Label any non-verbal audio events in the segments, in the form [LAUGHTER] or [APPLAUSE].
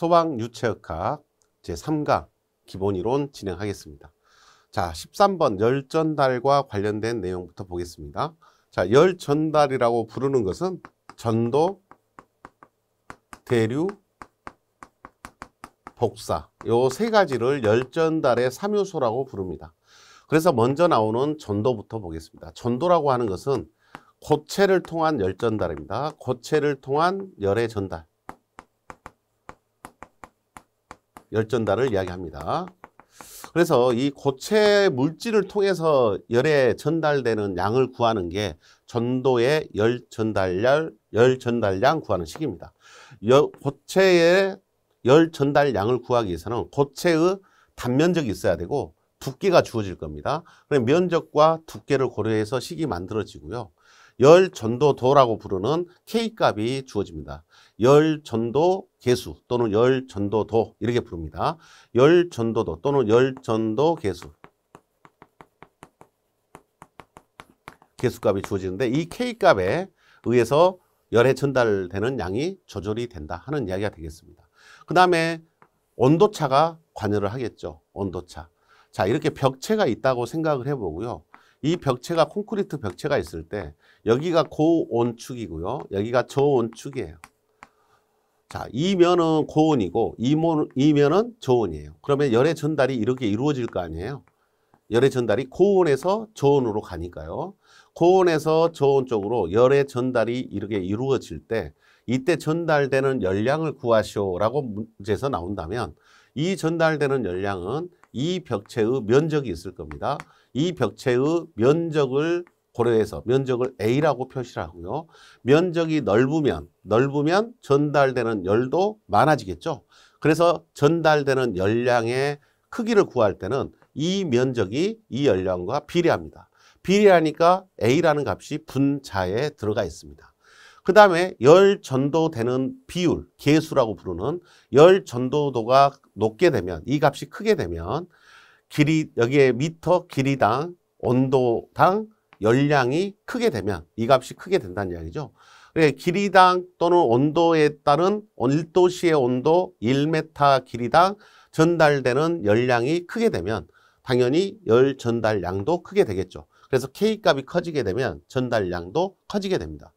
소방유체역학 제3강 기본이론 진행하겠습니다. 자, 13번 열전달과 관련된 내용부터 보겠습니다. 자, 열전달이라고 부르는 것은 전도, 대류, 복사 요 세 가지를 열전달의 삼요소라고 부릅니다. 그래서 먼저 나오는 전도부터 보겠습니다. 전도라고 하는 것은 고체를 통한 열전달입니다. 고체를 통한 열의 전달. 열전달을 이야기합니다. 그래서 이 고체 물질을 통해서 열에 전달되는 양을 구하는 게 전도의 열 전달량, 열 전달량 구하는 식입니다. 고체의 열 전달량을 구하기 위해서는 고체의 단면적이 있어야 되고 두께가 주어질 겁니다. 그럼 면적과 두께를 고려해서 식이 만들어지고요. 열 전도도라고 부르는 K값이 주어집니다. 열 전도 개수 또는 열 전도도 이렇게 부릅니다. 열 전도도 또는 열 전도 개수. 개수값이 주어지는데 이 K값에 의해서 열에 전달되는 양이 조절이 된다 하는 이야기가 되겠습니다. 그 다음에 온도차가 관여를 하겠죠. 온도차. 자 이렇게 벽체가 있다고 생각을 해보고요. 이 벽체가 콘크리트 벽체가 있을 때 여기가 고온축이고요. 여기가 저온축이에요. 자, 이면은 고온이고 이면은 저온이에요. 그러면 열의 전달이 이렇게 이루어질 거 아니에요. 열의 전달이 고온에서 저온으로 가니까요. 고온에서 저온 쪽으로 열의 전달이 이렇게 이루어질 때 이때 전달되는 열량을 구하시오라고 문제에서 나온다면 이 전달되는 열량은 이 벽체의 면적이 있을 겁니다. 이 벽체의 면적을 고려해서 면적을 A라고 표시를 하고요. 면적이 넓으면 넓으면 전달되는 열도 많아지겠죠. 그래서 전달되는 열량의 크기를 구할 때는 이 면적이 이 열량과 비례합니다. 비례하니까 A라는 값이 분자에 들어가 있습니다. 그 다음에 열 전도되는 비율, 개수라고 부르는 열 전도도가 높게 되면 이 값이 크게 되면 길이 여기에 미터 길이당 온도당 열량이 크게 되면 이 값이 크게 된다는 이야기죠. 그래 그러니까 길이당 또는 온도에 따른 1도시의 온도 1m 길이당 전달되는 열량이 크게 되면 당연히 열 전달량도 크게 되겠죠. 그래서 K값이 커지게 되면 전달량도 커지게 됩니다.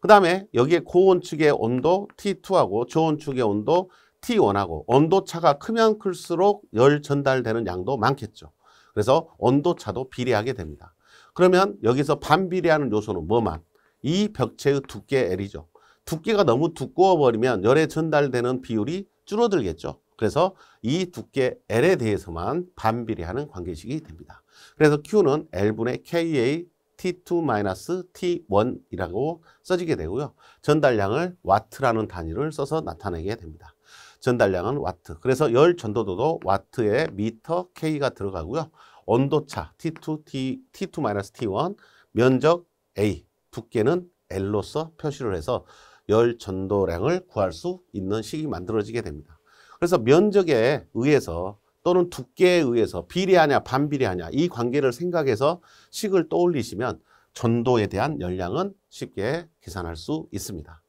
그 다음에 여기에 고온 축의 온도 T2하고 저온 축의 온도 T1하고 온도차가 크면 클수록 열 전달되는 양도 많겠죠. 그래서 온도차도 비례하게 됩니다. 그러면 여기서 반비례하는 요소는 뭐만? 이 벽체의 두께 L이죠. 두께가 너무 두꺼워 버리면 열에 전달되는 비율이 줄어들겠죠. 그래서 이 두께 L에 대해서만 반비례하는 관계식이 됩니다. 그래서 Q는 L분의 KA T2-T1이라고 써지게 되고요. 전달량을 와트라는 단위를 써서 나타내게 됩니다. 전달량은 와트. 그래서 열 전도도도 와트에 미터 K가 들어가고요. 온도차 T2, T, T2-T1, 면적 A, 두께는 L로서 표시를 해서 열 전도량을 구할 수 있는 식이 만들어지게 됩니다. 그래서 면적에 의해서 또는 두께에 의해서 비례하냐 반비례하냐 이 관계를 생각해서 식을 떠올리시면 전도에 대한 열량은 쉽게 계산할 수 있습니다.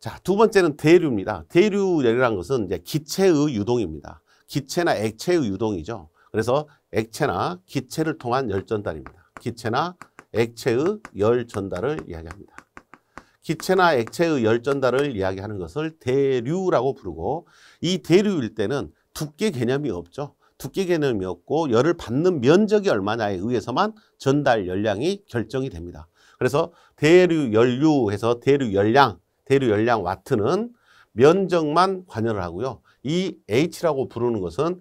자, 두 번째는 대류입니다. 대류열이라는 것은 이제 기체의 유동입니다. 기체나 액체의 유동이죠. 그래서 액체나 기체를 통한 열 전달입니다. 기체나 액체의 열 전달을 이야기합니다. 기체나 액체의 열 전달을 이야기하는 것을 대류라고 부르고 이 대류일 때는 두께 개념이 없죠. 두께 개념이 없고 열을 받는 면적이 얼마냐에 의해서만 전달 열량이 결정이 됩니다. 그래서 대류 연류 에서 대류 열량, 대류 열량 와트는 면적만 관여를 하고요. 이 H라고 부르는 것은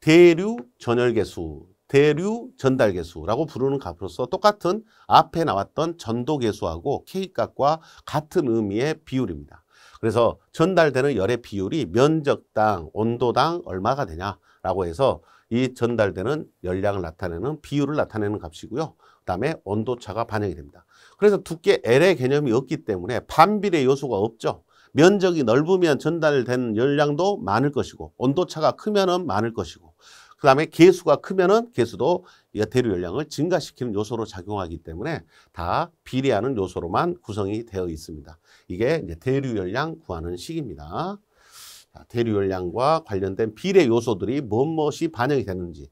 대류 전열 계수, 대류 전달 계수라고 부르는 값으로서 똑같은 앞에 나왔던 전도 계수하고 K값과 같은 의미의 비율입니다. 그래서 전달되는 열의 비율이 면적당, 온도당 얼마가 되냐라고 해서 이 전달되는 열량을 나타내는 비율을 나타내는 값이고요. 그다음에 온도차가 반영이 됩니다. 그래서 두께 L의 개념이 없기 때문에 반비례 요소가 없죠. 면적이 넓으면 전달된 열량도 많을 것이고 온도차가 크면은 많을 것이고 그 다음에 개수가 크면은 개수도 대류 열량을 증가시키는 요소로 작용하기 때문에 다 비례하는 요소로만 구성이 되어 있습니다. 이게 대류 열량 구하는 식입니다. 대류 열량과 관련된 비례 요소들이 무엇이 반영이 되는지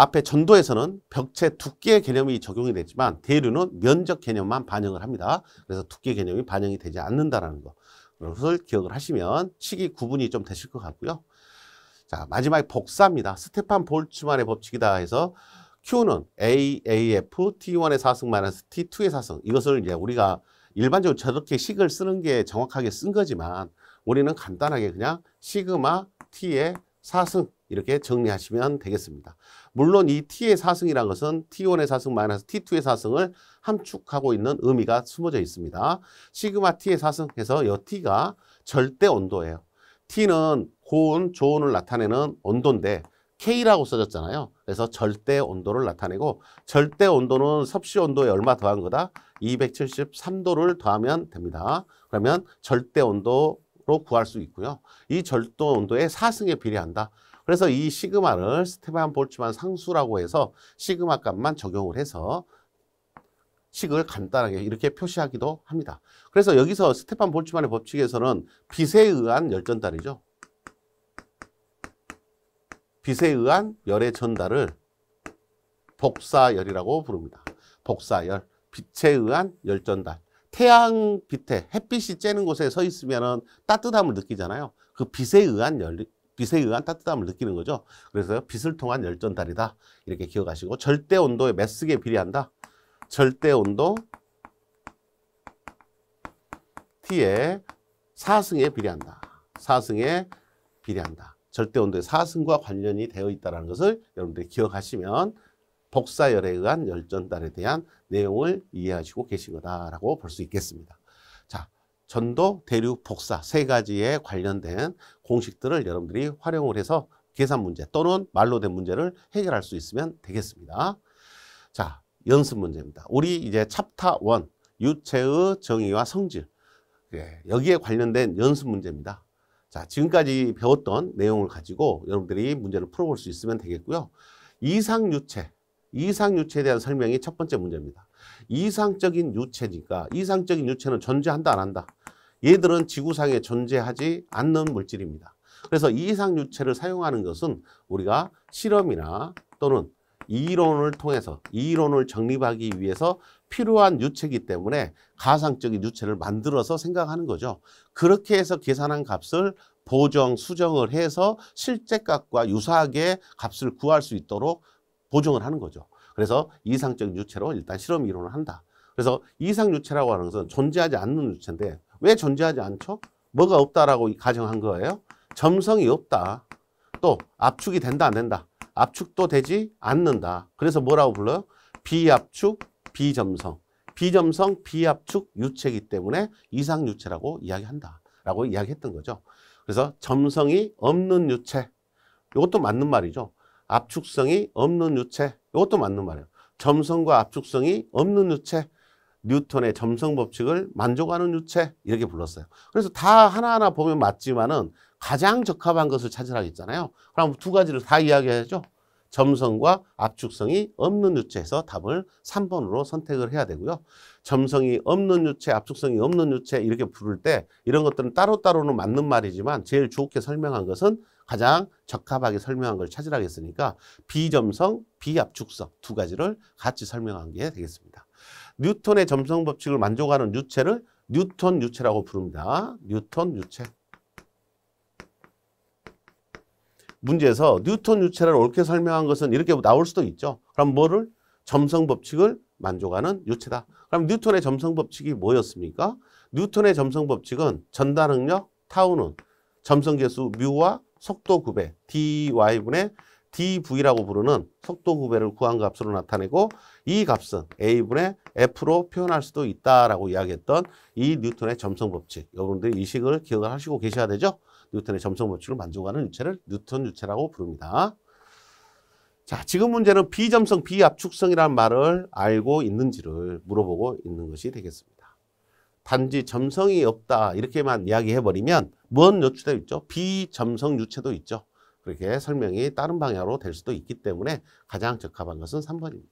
앞에 전도에서는 벽체 두께 개념이 적용이 되지만 대류는 면적 개념만 반영을 합니다. 그래서 두께 개념이 반영이 되지 않는다라는 거. 그것을 기억을 하시면 시기 구분이 좀 되실 것 같고요. 자, 마지막 에 복사입니다. 스테판 볼츠만의 법칙이다 해서 Q는 A, AF, T1의 4승 마이너스 T2의 4승. 이것을 이제 우리가 일반적으로 저렇게 식을 쓰는 게 정확하게 쓴 거지만 우리는 간단하게 그냥 시그마 T의 4승 이렇게 정리하시면 되겠습니다. 물론 이 T의 사승이란 것은 T1의 사승 마이너스 T2의 사승을 함축하고 있는 의미가 숨어져 있습니다. 시그마 T의 사승해서 여 T가 절대 온도예요. T는 고온, 조온을 나타내는 온도인데 K라고 써졌잖아요. 그래서 절대 온도를 나타내고 절대 온도는 섭씨 온도에 얼마 더한 거다? 273도를 더하면 됩니다. 그러면 절대 온도로 구할 수 있고요. 이 절도 온도의 사승에 비례한다. 그래서 이 시그마를 스테반 볼츠만 상수라고 해서 시그마 값만 적용을 해서 식을 간단하게 이렇게 표시하기도 합니다. 그래서 여기서 스테판 볼츠만의 법칙에서는 빛에 의한 열 전달이죠. 빛에 의한 열의 전달을 복사열이라고 부릅니다. 복사열, 빛에 의한 열 전달. 태양 빛에 햇빛이 쬐는 곳에 서 있으면 따뜻함을 느끼잖아요. 그 빛에 의한 열, 빛에 의한 따뜻함을 느끼는 거죠. 그래서 빛을 통한 열전달이다. 이렇게 기억하시고 절대 온도에 메스게 비례한다. 절대 온도 T에 사승에 비례한다. 사승에 비례한다. 절대 온도의 사승과 관련이 되어 있다는 것을 여러분들이 기억하시면 복사열에 의한 열전달에 대한 내용을 이해하시고 계신 거다라고 볼 수 있겠습니다. 자, 전도, 대륙, 복사 세 가지에 관련된 공식들을 여러분들이 활용을 해서 계산 문제 또는 말로 된 문제를 해결할 수 있으면 되겠습니다. 자, 연습 문제입니다. 우리 이제 찹타 1, 유체의 정의와 성질 예, 여기에 관련된 연습 문제입니다. 자, 지금까지 배웠던 내용을 가지고 여러분들이 문제를 풀어볼 수 있으면 되겠고요. 이상 유체, 이상 유체에 대한 설명이 첫 번째 문제입니다. 이상적인 유체니까 이상적인 유체는 존재한다 안 한다? 얘들은 지구상에 존재하지 않는 물질입니다. 그래서 이 이상 유체를 사용하는 것은 우리가 실험이나 또는 이론을 통해서 이론을 정립하기 위해서 필요한 유체이기 때문에 가상적인 유체를 만들어서 생각하는 거죠. 그렇게 해서 계산한 값을 보정, 수정을 해서 실제 값과 유사하게 값을 구할 수 있도록 보정을 하는 거죠. 그래서 이상적인 유체로 일단 실험 이론을 한다. 그래서 이상 유체라고 하는 것은 존재하지 않는 유체인데 왜 존재하지 않죠? 뭐가 없다라고 가정한 거예요? 점성이 없다. 또 압축이 된다 안 된다. 압축도 되지 않는다. 그래서 뭐라고 불러요? 비압축, 비점성. 비점성, 비압축 유체이기 때문에 이상유체라고 이야기한다. 라고 이야기했던 거죠. 그래서 점성이 없는 유체. 이것도 맞는 말이죠. 압축성이 없는 유체. 이것도 맞는 말이에요. 점성과 압축성이 없는 유체. 뉴턴의 점성 법칙을 만족하는 유체 이렇게 불렀어요. 그래서 다 하나하나 보면 맞지만은 가장 적합한 것을 찾으라 했잖아요. 그럼 두 가지를 다 이야기해야죠. 점성과 압축성이 없는 유체에서 답을 3번으로 선택을 해야 되고요. 점성이 없는 유체, 압축성이 없는 유체 이렇게 부를 때 이런 것들은 따로따로는 맞는 말이지만 제일 좋게 설명한 것은 가장 적합하게 설명한 걸 찾으라 했으니까 비점성, 비압축성 두 가지를 같이 설명한 게 되겠습니다. 뉴턴의 점성 법칙을 만족하는 유체를 뉴턴 유체라고 부릅니다. 뉴턴 유체. 문제에서 뉴턴 유체를 옳게 설명한 것은 이렇게 나올 수도 있죠. 그럼 뭐를? 점성 법칙을 만족하는 유체다. 그럼 뉴턴의 점성 법칙이 뭐였습니까? 뉴턴의 점성 법칙은 전단 응력 타우는 점성 계수 뮤와 속도 구배 dy분의 dv라고 부르는 속도 구배를 구한 값으로 나타내고 이 값은 a분의 f로 표현할 수도 있다라고 이야기했던 이 뉴턴의 점성 법칙. 여러분들이 이 식을 기억을 하시고 계셔야 되죠. 뉴턴의 점성 법칙을 만족하는 유체를 뉴턴 유체라고 부릅니다. 자, 지금 문제는 비점성, 비압축성이라는 말을 알고 있는지를 물어보고 있는 것이 되겠습니다. 단지 점성이 없다 이렇게만 이야기해버리면 뭔언유되어 있죠. 비점성 유체도 있죠. 그렇게 설명이 다른 방향으로 될 수도 있기 때문에 가장 적합한 것은 3번입니다.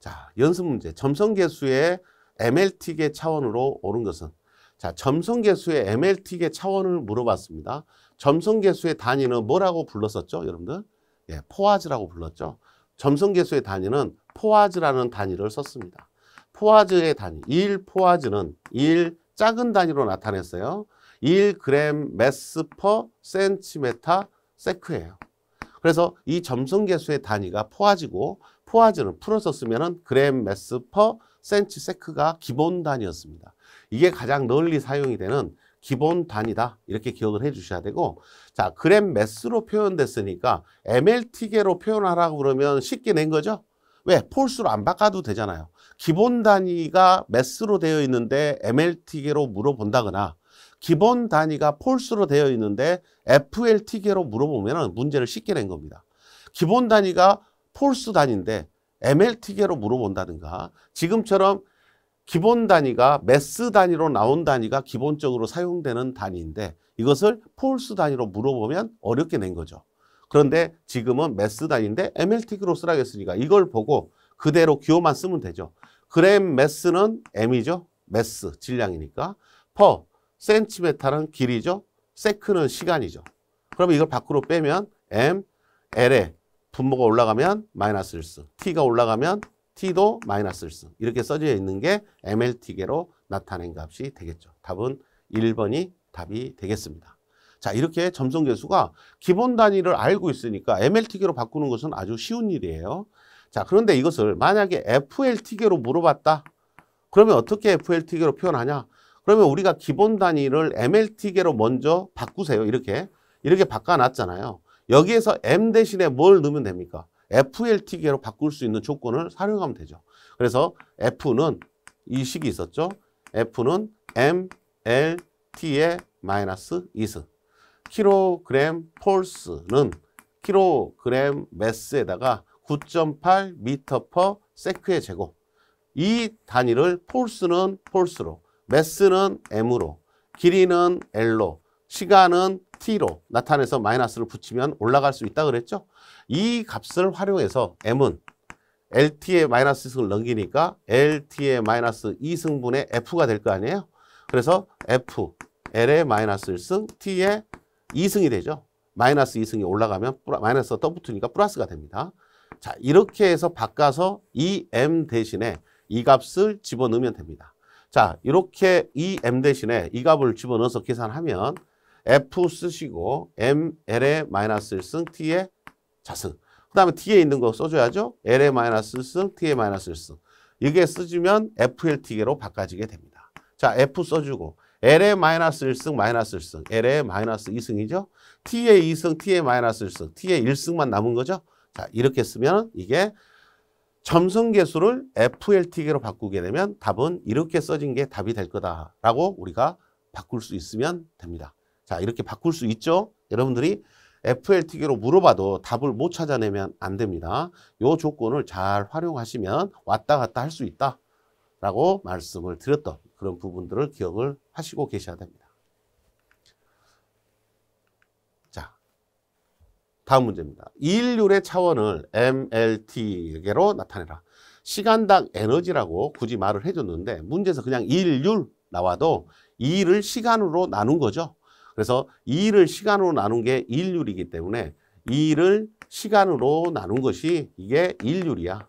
자, 연습 문제. 점성 계수의 MLT계 차원으로 오른 것은 자, 점성 계수의 MLT계 차원을 물어봤습니다. 점성 계수의 단위는 뭐라고 불렀었죠, 여러분들? 예, 포화즈라고 불렀죠. 점성 계수의 단위는 포화즈라는 단위를 썼습니다. 포화즈의 단위, 1 포화즈는 1 작은 단위로 나타냈어요. 1g 매스 퍼 센티메타 세크예요. 그래서 이 점성 계수의 단위가 포화지고 포화지는 풀어서 쓰면은 그램 매스 퍼 센치 세크가 기본 단위였습니다. 이게 가장 널리 사용이 되는 기본 단위다 이렇게 기억을 해주셔야 되고 자 그램 매스로 표현됐으니까 MLT계로 표현하라고 그러면 쉽게 낸 거죠. 왜? 폴수로 안 바꿔도 되잖아요. 기본 단위가 매스로 되어 있는데 MLT계로 물어본다거나 기본 단위가 폴스로 되어 있는데 FLT계로 물어보면 문제를 쉽게 낸 겁니다. 기본 단위가 폴스 단위인데 MLT계로 물어본다든가 지금처럼 기본 단위가 메스 단위로 나온 단위가 기본적으로 사용되는 단위인데 이것을 폴스 단위로 물어보면 어렵게 낸 거죠. 그런데 지금은 메스 단위인데 MLT로 쓰라고 했으니까 이걸 보고 그대로 기호만 쓰면 되죠. 그램 메스는 M이죠. 메스, 질량이니까. 퍼, 센티메타는 길이죠. 세크는 시간이죠. 그러면 이걸 밖으로 빼면 m, l에 분모가 올라가면 마이너스 1승, t가 올라가면 t도 마이너스 1승 이렇게 써져 있는 게 MLT계로 나타낸 값이 되겠죠. 답은 1번이 답이 되겠습니다. 자 이렇게 점성계수가 기본 단위를 알고 있으니까 MLT계로 바꾸는 것은 아주 쉬운 일이에요. 자 그런데 이것을 만약에 FLT계로 물어봤다. 그러면 어떻게 FLT계로 표현하냐? 그러면 우리가 기본 단위를 MLT계로 먼저 바꾸세요. 이렇게. 이렇게 바꿔놨잖아요. 여기에서 M 대신에 뭘 넣으면 됩니까? FLT계로 바꿀 수 있는 조건을 사용하면 되죠. 그래서 F는 이 식이 있었죠. F는 M, L, T의 마이너스 이스. 킬로그램 폴스는 킬로그램 매스에다가 9.8 미터 퍼 세크의 제곱. 이 단위를 폴스는 폴스로, 매스는 m으로, 길이는 l로, 시간은 t로 나타내서 마이너스를 붙이면 올라갈 수 있다 그랬죠? 이 값을 활용해서 m은 LT의 마이너스 2승을 넘기니까 LT의 마이너스 2승분의 F가 될 거 아니에요? 그래서 F, L의 마이너스 1승, T의 2승이 되죠. 마이너스 2승이 올라가면 마이너스가 떠붙으니까 플러스가 됩니다. 자 이렇게 해서 바꿔서 이 M 대신에 이 값을 집어넣으면 됩니다. 자, 이렇게 이 m 대신에 이 값을 집어넣어서 계산하면 f 쓰시고 m, l의 마이너스 1승, t의 자승. 그 다음에 t에 있는 거 써줘야죠. l의 마이너스 1승, t의 마이너스 1승. 이게 쓰지면 flt계로 바꿔지게 됩니다. 자, f 써주고 l의 마이너스 1승, 마이너스 1승, l의 마이너스 2승이죠. t의 2승, t의 마이너스 1승, t의 1승만 남은 거죠. 자, 이렇게 쓰면 이게 점성 개수를 FLT계로 바꾸게 되면 답은 이렇게 써진 게 답이 될 거다라고 우리가 바꿀 수 있으면 됩니다. 자, 이렇게 바꿀 수 있죠? 여러분들이 FLT계로 물어봐도 답을 못 찾아내면 안 됩니다. 이 조건을 잘 활용하시면 왔다 갔다 할 수 있다라고 말씀을 드렸던 그런 부분들을 기억을 하시고 계셔야 됩니다. 다음 문제입니다. 일인율의 차원을 MLT로 에게 나타내라. 시간당 에너지라고 굳이 말을 해줬는데 문제에서 그냥 일인율 나와도 일을 시간으로 나눈 거죠. 그래서 일을 시간으로 나눈 게 일률이기 때문에 일을 시간으로 나눈 것이 이게 일률이야.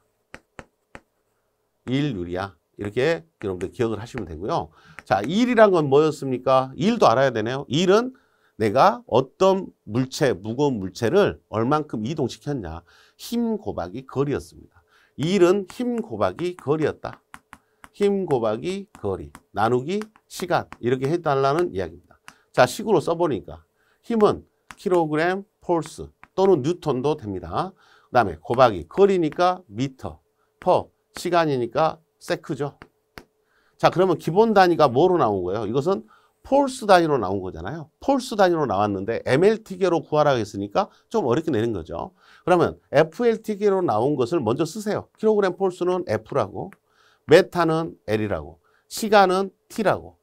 일률이야. 이렇게 여러분들 기억을 하시면 되고요. 자, 일이란 건 뭐였습니까? 일도 알아야 되네요. 일은 내가 어떤 물체, 무거운 물체를 얼만큼 이동시켰냐. 힘 곱하기 거리였습니다. 1은힘 곱하기 거리였다. 힘 곱하기 거리 나누기 시간 이렇게 해달라는 이야기입니다. 자, 식으로 써보니까 힘은 킬로그램 폴스 또는 뉴턴도 됩니다. 그 다음에 곱하기 거리니까 미터, 퍼 시간이니까 세크죠. 자, 그러면 기본 단위가 뭐로 나온 거예요? 이것은 폴스 단위로 나온 거잖아요. 폴스 단위로 나왔는데 MLT계로 구하라고 했으니까 좀 어렵게 내는 거죠. 그러면 FLT계로 나온 것을 먼저 쓰세요. 킬로그램 폴스는 F라고, 메타는 L이라고, 시간은 T라고.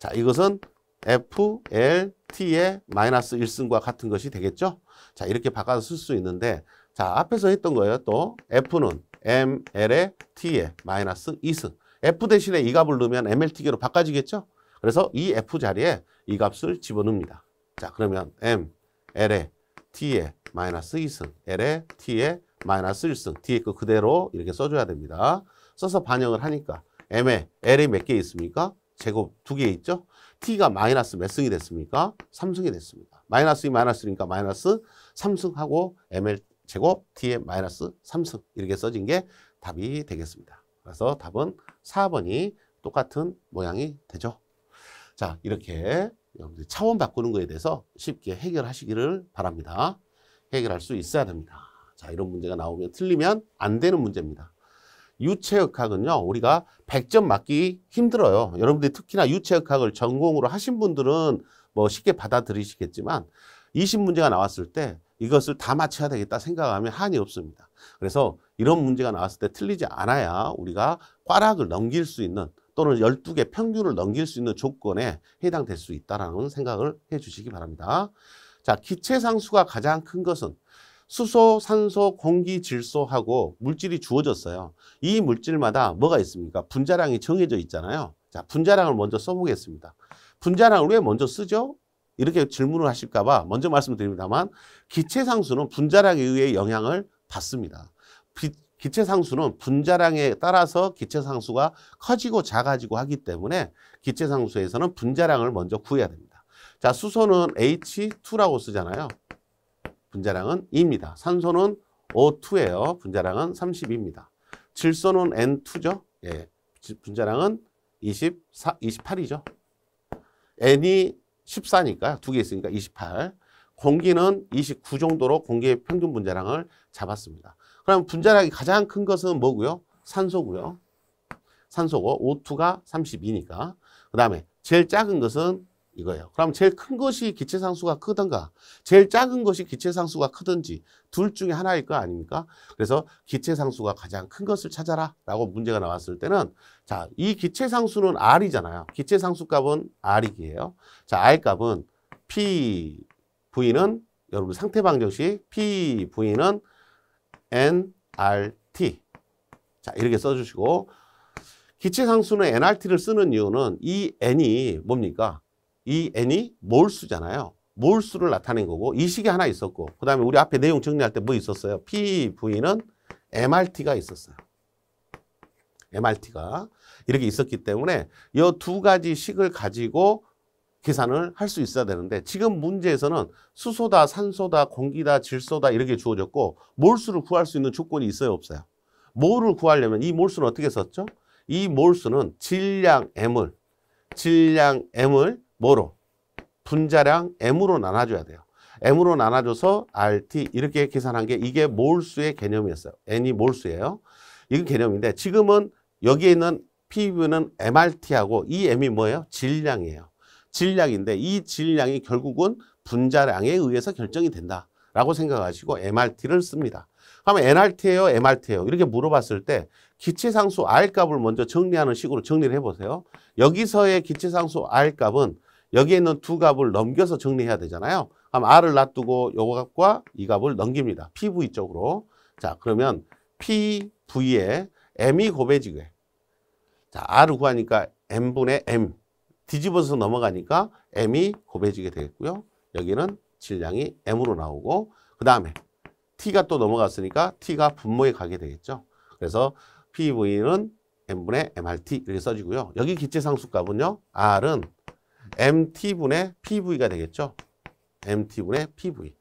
자, 이것은 FLT의 마이너스 1승과 같은 것이 되겠죠. 자, 이렇게 바꿔서 쓸 수 있는데 자, 앞에서 했던 거예요. 또 F는 m l 의 t 의 마이너스 2승. F 대신에 이가부르면 MLT계로 바꿔지겠죠? 그래서 이 F 자리에 이 값을 집어넣습니다. 자, 그러면 M, L에 T에 마이너스 2승, L에 T에 마이너스 1승, t 에그 그대로 이렇게 써줘야 됩니다. 써서 반영을 하니까 M에 l 에몇 개 있습니까? 제곱 두 개 있죠? T가 마이너스 몇 승이 됐습니까? 3승이 됐습니다. 마이너스 2, 마이너스 1니까 마이너스 3승하고 m 에 제곱 t 에 마이너스 3승 이렇게 써진 게 답이 되겠습니다. 그래서 답은 4번이 똑같은 모양이 되죠. 자, 이렇게 여러분들 차원 바꾸는 거에 대해서 쉽게 해결하시기를 바랍니다. 해결할 수 있어야 됩니다. 자, 이런 문제가 나오면 틀리면 안 되는 문제입니다. 유체역학은요, 우리가 100점 맞기 힘들어요. 여러분들이 특히나 유체역학을 전공으로 하신 분들은 뭐 쉽게 받아들이시겠지만 20문제가 나왔을 때 이것을 다 맞춰야 되겠다 생각하면 한이 없습니다. 그래서 이런 문제가 나왔을 때 틀리지 않아야 우리가 과락을 넘길 수 있는 또는 12개 평균을 넘길 수 있는 조건에 해당될 수 있다는 생각을 해주시기 바랍니다. 자, 기체상수가 가장 큰 것은 수소, 산소, 공기, 질소하고 물질이 주어졌어요. 이 물질마다 뭐가 있습니까? 분자량이 정해져 있잖아요. 자, 분자량을 먼저 써보겠습니다. 분자량을 왜 먼저 쓰죠? 이렇게 질문을 하실까 봐 먼저 말씀드립니다만 기체상수는 분자량에 의해 영향을 받습니다. 기체 상수는 분자량에 따라서 기체 상수가 커지고 작아지고 하기 때문에 기체 상수에서는 분자량을 먼저 구해야 됩니다. 자, 수소는 H2라고 쓰잖아요. 분자량은 2입니다. 산소는 O2예요. 분자량은 30입니다. 질소는 N2죠. 예. 분자량은 24, 28이죠. N이 14니까 두 개 있으니까 28. 공기는 29 정도로 공기의 평균 분자량을 잡았습니다. 그럼 분자량이 가장 큰 것은 뭐고요? 산소고요. 산소고 O2가 32니까. 그 다음에 제일 작은 것은 이거예요. 그럼 제일 큰 것이 기체 상수가 크던가 제일 작은 것이 기체 상수가 크든지 둘 중에 하나일 거 아닙니까? 그래서 기체 상수가 가장 큰 것을 찾아라 라고 문제가 나왔을 때는 자, 이 기체 상수는 R이잖아요. 기체 상수 값은 R이에요. 자, R 값은 P, V는 여러분 상태 방정식 P, V는 nrt 자 이렇게 써주시고 기체상수는 nrt를 쓰는 이유는 이 n이 뭡니까? 이 n이 몰수잖아요. 몰수를 나타낸 거고 이 식이 하나 있었고 그 다음에 우리 앞에 내용 정리할 때 뭐 있었어요? pv는 mrt가 있었어요. MRT가 이렇게 있었기 때문에 이 두 가지 식을 가지고 계산을 할 수 있어야 되는데 지금 문제에서는 수소다, 산소다, 공기다, 질소다 이렇게 주어졌고 몰수를 구할 수 있는 조건이 있어요, 없어요? 몰을 구하려면 이 몰수는 어떻게 썼죠? 이 몰수는 질량 M을 질량 M을 뭐로? 분자량 M으로 나눠줘야 돼요. M으로 나눠줘서 RT 이렇게 계산한 게 이게 몰수의 개념이었어요. N이 몰수예요. 이건 개념인데 지금은 여기에 있는 PV는 MRT하고 이 M이 뭐예요? 질량이에요. 질량인데 이 질량이 결국은 분자량에 의해서 결정이 된다라고 생각하시고 MRT를 씁니다. 그러면 NRT예요, MRT예요? 이렇게 물어봤을 때 기체상수 R값을 먼저 정리하는 식으로 정리를 해보세요. 여기서의 기체상수 R값은 여기에 있는 두 값을 넘겨서 정리해야 되잖아요. 그럼 R을 놔두고 요 값과 이 값을 넘깁니다. PV 쪽으로. 자, 그러면 PV에 M이 고배지게 자, R을 구하니까 M분의 M. 뒤집어서 넘어가니까 M이 곱해지게 되겠고요. 여기는 질량이 M으로 나오고 그 다음에 T가 또 넘어갔으니까 T가 분모에 가게 되겠죠. 그래서 PV는 M분의 MRT 이렇게 써지고요. 여기 기체상수값은요. R은 MT분의 PV가 되겠죠. MT분의 PV.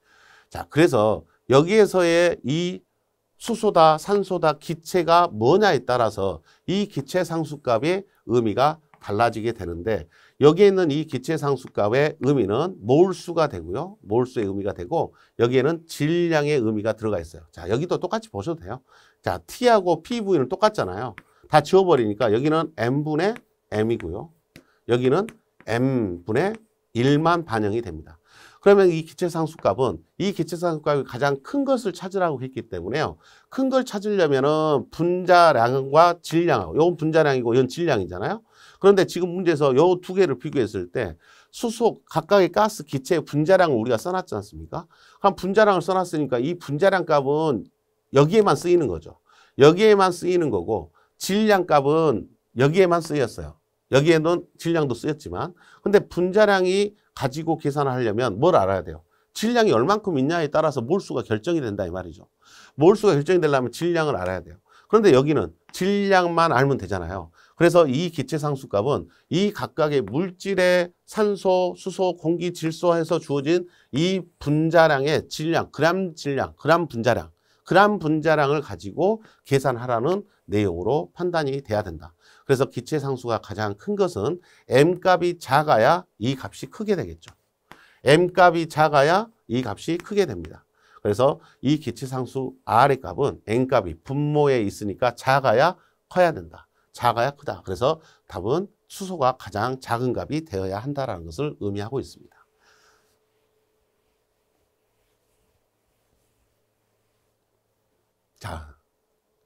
자, 그래서 여기에서의 이 수소다 산소다 기체가 뭐냐에 따라서 이 기체 상수값의 의미가 달라지게 되는데 여기에 있는 이 기체 상수값의 의미는 몰수가 되고요. 몰수의 의미가 되고 여기에는 질량의 의미가 들어가 있어요. 자, 여기도 똑같이 보셔도 돼요. 자, T하고 PV는 똑같잖아요. 다 지워버리니까 여기는 M분의 M이고요. 여기는 M분의 1만 반영이 됩니다. 그러면 이 기체상수값은 이 기체상수값이 가장 큰 것을 찾으라고 했기 때문에요. 큰 걸 찾으려면은 분자량과 질량하고, 이건 분자량이고, 이건 질량이잖아요. 그런데 지금 문제에서 요 두 개를 비교했을 때 수소 각각의 가스 기체의 분자량을 우리가 써놨지 않습니까? 그럼 분자량을 써놨으니까 이 분자량 값은 여기에만 쓰이는 거죠. 여기에만 쓰이는 거고 질량 값은 여기에만 쓰였어요. 여기에는 질량도 쓰였지만 근데 분자량이 가지고 계산을 하려면 뭘 알아야 돼요? 질량이 얼만큼 있냐에 따라서 몰수가 결정이 된다 이 말이죠. 몰수가 결정이 되려면 질량을 알아야 돼요. 그런데 여기는 질량만 알면 되잖아요. 그래서 이 기체 상수값은 이 각각의 물질의 산소, 수소, 공기, 질소에서 주어진 이 분자량의 질량, 그람 질량, 그람 분자량, 그람 분자량을 가지고 계산하라는 내용으로 판단이 돼야 된다. 그래서 기체 상수가 가장 큰 것은 m값이 작아야 이 값이 크게 되겠죠. m값이 작아야 이 값이 크게 됩니다. 그래서 이 기체 상수 r의 값은 n값이 분모에 있으니까 작아야 커야 된다. 작아야 크다. 그래서 답은 수소가 가장 작은 값이 되어야 한다는 것을 의미하고 있습니다. 자,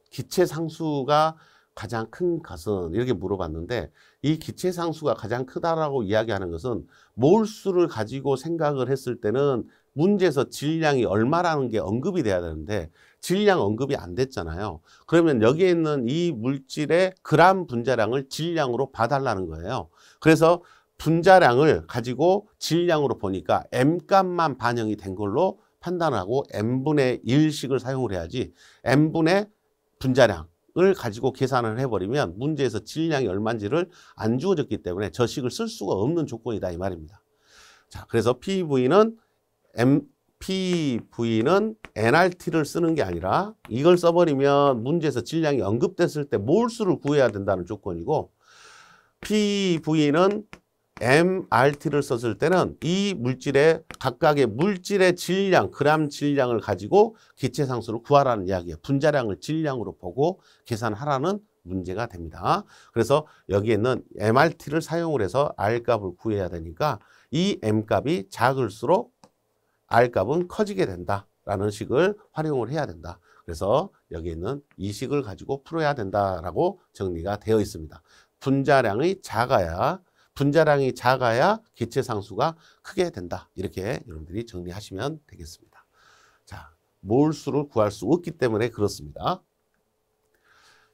기체 상수가 가장 큰 것은 이렇게 물어봤는데 이 기체 상수가 가장 크다라고 이야기하는 것은 몰수를 가지고 생각을 했을 때는 문제에서 질량이 얼마라는 게 언급이 돼야 되는데 질량 언급이 안 됐잖아요. 그러면 여기에 있는 이 물질의 그람 분자량을 질량으로 봐달라는 거예요. 그래서 분자량을 가지고 질량으로 보니까 M값만 반영이 된 걸로 판단하고 M분의 1식을 사용을 해야지 M분의 분자량 을 가지고 계산을 해버리면 문제에서 질량이 얼만지를안 주어졌기 때문에 저식을 쓸 수가 없는 조건이다 이 말입니다. 자, 그래서 PV는 M, PV는 NRT를 쓰는 게 아니라 이걸 써버리면 문제에서 질량이 언급됐을 때 몰수를 구해야 된다는 조건이고 PV는 MRT를 썼을 때는 이 물질의 각각의 물질의 질량, 그람 질량을 가지고 기체 상수를 구하라는 이야기예요. 분자량을 질량으로 보고 계산하라는 문제가 됩니다. 그래서 여기에 있는 MRT를 사용을 해서 R값을 구해야 되니까 이 M값이 작을수록 R값은 커지게 된다라는 식을 활용을 해야 된다. 그래서 여기 있는 이 식을 가지고 풀어야 된다라고 정리가 되어 있습니다. 분자량이 작아야 분자량이 작아야 기체 상수가 크게 된다. 이렇게 여러분들이 정리하시면 되겠습니다. 자, 몰수를 구할 수 없기 때문에 그렇습니다.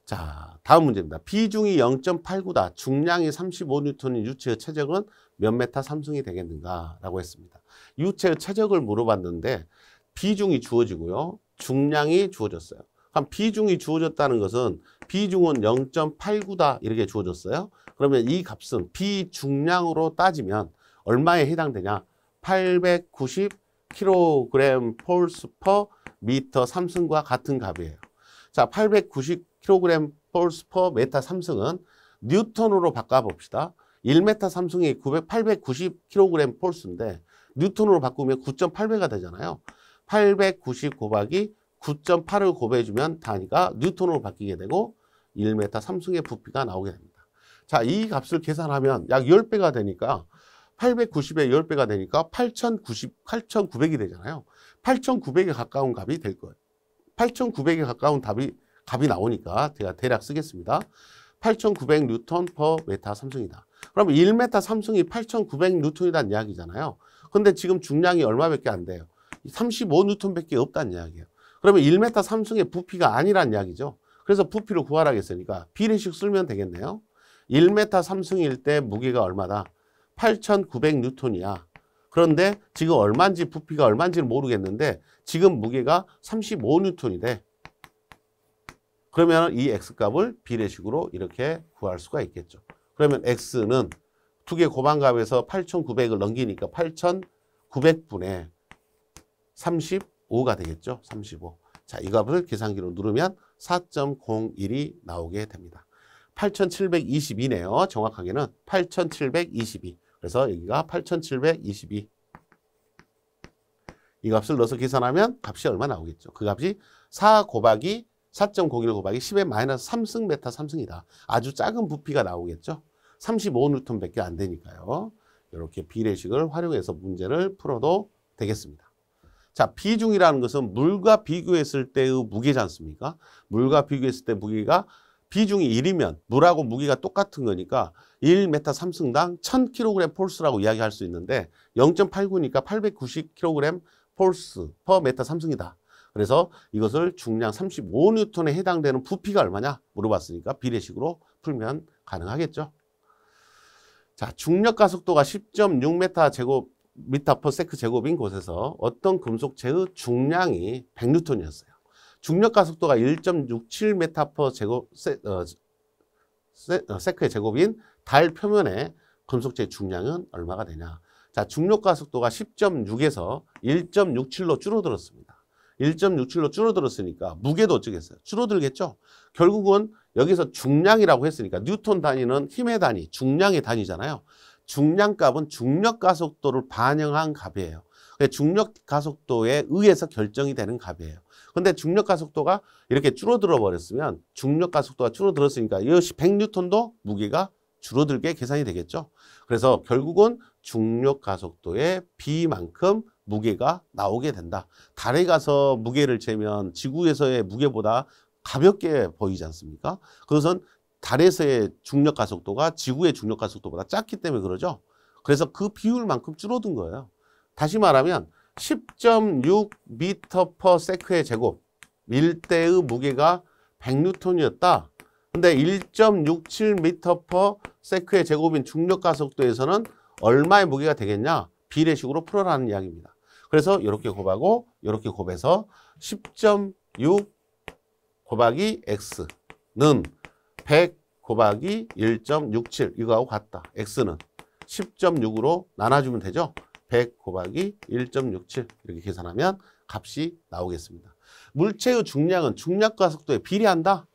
자, 다음 문제입니다. 비중이 0.89다. 중량이 35N인 유체의 체적은 몇 메타 삼승이 되겠는가라고 했습니다. 유체의 적을 물어봤는데 비중이 주어지고요. 중량이 주어졌어요. 그럼 비중이 주어졌다는 것은 비중은 0.89다 이렇게 주어졌어요. 그러면 이 값은 비중량으로 따지면 얼마에 해당되냐? 890kg 폴스 퍼 미터 삼승과 같은 값이에요. 자, 890kg 폴스 퍼 메타 삼승은 뉴턴으로 바꿔봅시다. 1m 삼성이 900, 890kg 폴스인데 뉴턴으로 바꾸면 9.8배가 되잖아요. 890 곱하기 9.8을 곱해주면 단위가 뉴턴으로 바뀌게 되고 1m 삼승의 부피가 나오게 됩니다. 자, 이 값을 계산하면 약 10배가 되니까 890에 10배가 되니까 8,090, 8,900이 되잖아요. 8,900에 가까운 값이 될 거예요. 8,900에 가까운 답이, 값이 나오니까 제가 대략 쓰겠습니다. 8,900 뉴턴 퍼 메타 삼승이다. 그럼 1메타 삼승이 8,900뉴턴이라는 이야기잖아요. 근데 지금 중량이 얼마밖에 안 돼요. 35 뉴턴밖에 없다는 이야기예요. 그러면 1메타 삼승의 부피가 아니란 이야기죠. 그래서 부피를 구하라 했으니까 비례식 쓰면 되겠네요. 1메타 삼승일 때 무게가 얼마다? 8,900 뉴턴이야. 그런데 지금 얼마인지 부피가 얼마인지는 모르겠는데 지금 무게가 35 뉴턴이 돼. 그러면 이 x값을 비례식으로 이렇게 구할 수가 있겠죠. 그러면 x는 두개 고반값에서 8,900을 넘기니까 8,900분의 35가 되겠죠. 35. 자, 이 값을 계산기로 누르면 4.01이 나오게 됩니다. 8,722네요. 정확하게는 8,722. 그래서 여기가 8,722. 이 값을 넣어서 계산하면 값이 얼마 나오겠죠. 그 값이 4 곱하기 4.01 곱하기 10의 마이너스 3승 메타 3승이다. 아주 작은 부피가 나오겠죠. 35뉴턴밖에 안 되니까요. 이렇게 비례식을 활용해서 문제를 풀어도 되겠습니다. 자, 비중이라는 것은 물과 비교했을 때의 무게지 않습니까? 물과 비교했을 때 무게가 비중이 1이면 물하고 무게가 똑같은 거니까 1m 3승당 1000kg 폴스라고 이야기할 수 있는데 0.89니까 890kg 폴스 퍼 메타 3승이다. 그래서 이것을 중량 35N에 해당되는 부피가 얼마냐 물어봤으니까 비례식으로 풀면 가능하겠죠. 자, 중력 가속도가 10.6m 제곱 미터 퍼 세크 제곱인 곳에서 어떤 금속체의 중량이 100N이었어요. 중력 가속도가 1.67m 퍼 제곱 세, 어, 세, 어, 세크의 제곱인 달표면에 금속체의 중량은 얼마가 되냐. 자, 중력 가속도가 10.6에서 1.67로 줄어들었습니다. 1.67로 줄어들었으니까 무게도 어쩌겠어요? 줄어들겠죠? 결국은 여기서 중량이라고 했으니까 뉴턴 단위는 힘의 단위, 중량의 단위잖아요. 중량값은 중력 가속도를 반영한 값이에요. 그러니까 중력 가속도에 의해서 결정이 되는 값이에요. 근데 중력 가속도가 이렇게 줄어들어 버렸으면 중력 가속도가 줄어들었으니까 역시 100뉴턴도 무게가 줄어들게 계산이 되겠죠. 그래서 결국은 중력 가속도의 B만큼 무게가 나오게 된다. 달에 가서 무게를 재면 지구에서의 무게보다 가볍게 보이지 않습니까? 그것은 달에서의 중력 가속도가 지구의 중력 가속도보다 작기 때문에 그러죠. 그래서 그 비율만큼 줄어든 거예요. 다시 말하면 10.6m/s의 제곱 밀대의 무게가 1 0 0 n 턴이었다 근데 1.67m/s의 제곱인 중력 가속도에서는 얼마의 무게가 되겠냐? 비례식으로 풀어라는 이야기입니다. 그래서 이렇게 곱하고 이렇게 곱해서 10.6 곱하기 x는 100 곱하기 1.67 이거하고 같다. x는 10.6으로 나눠주면 되죠. 100 곱하기 1.67 이렇게 계산하면 값이 나오겠습니다. 물체의 중량은 중력과 속도에 비례한다.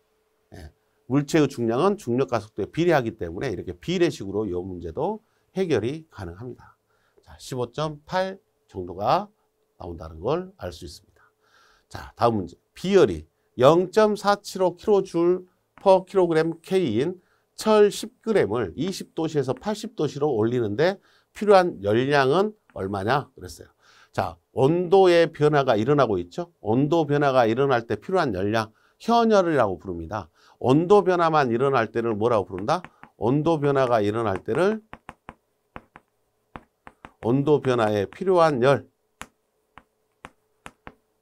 네. 물체의 중량은 중력과 속도에 비례하기 때문에 이렇게 비례식으로 이 문제도 해결이 가능합니다. 15.8 정도가 나온다는 걸 알 수 있습니다. 자, 다음 문제. 비열이 0.475kJ per kg K인 철 10g을 20도씨에서 80도씨로 올리는데 필요한 열량은 얼마냐 그랬어요. 자, 온도의 변화가 일어나고 있죠. 온도 변화가 일어날 때 필요한 열량, 현열이라고 부릅니다. 온도 변화만 일어날 때를 뭐라고 부른다? 온도 변화가 일어날 때를 온도 변화에 필요한 열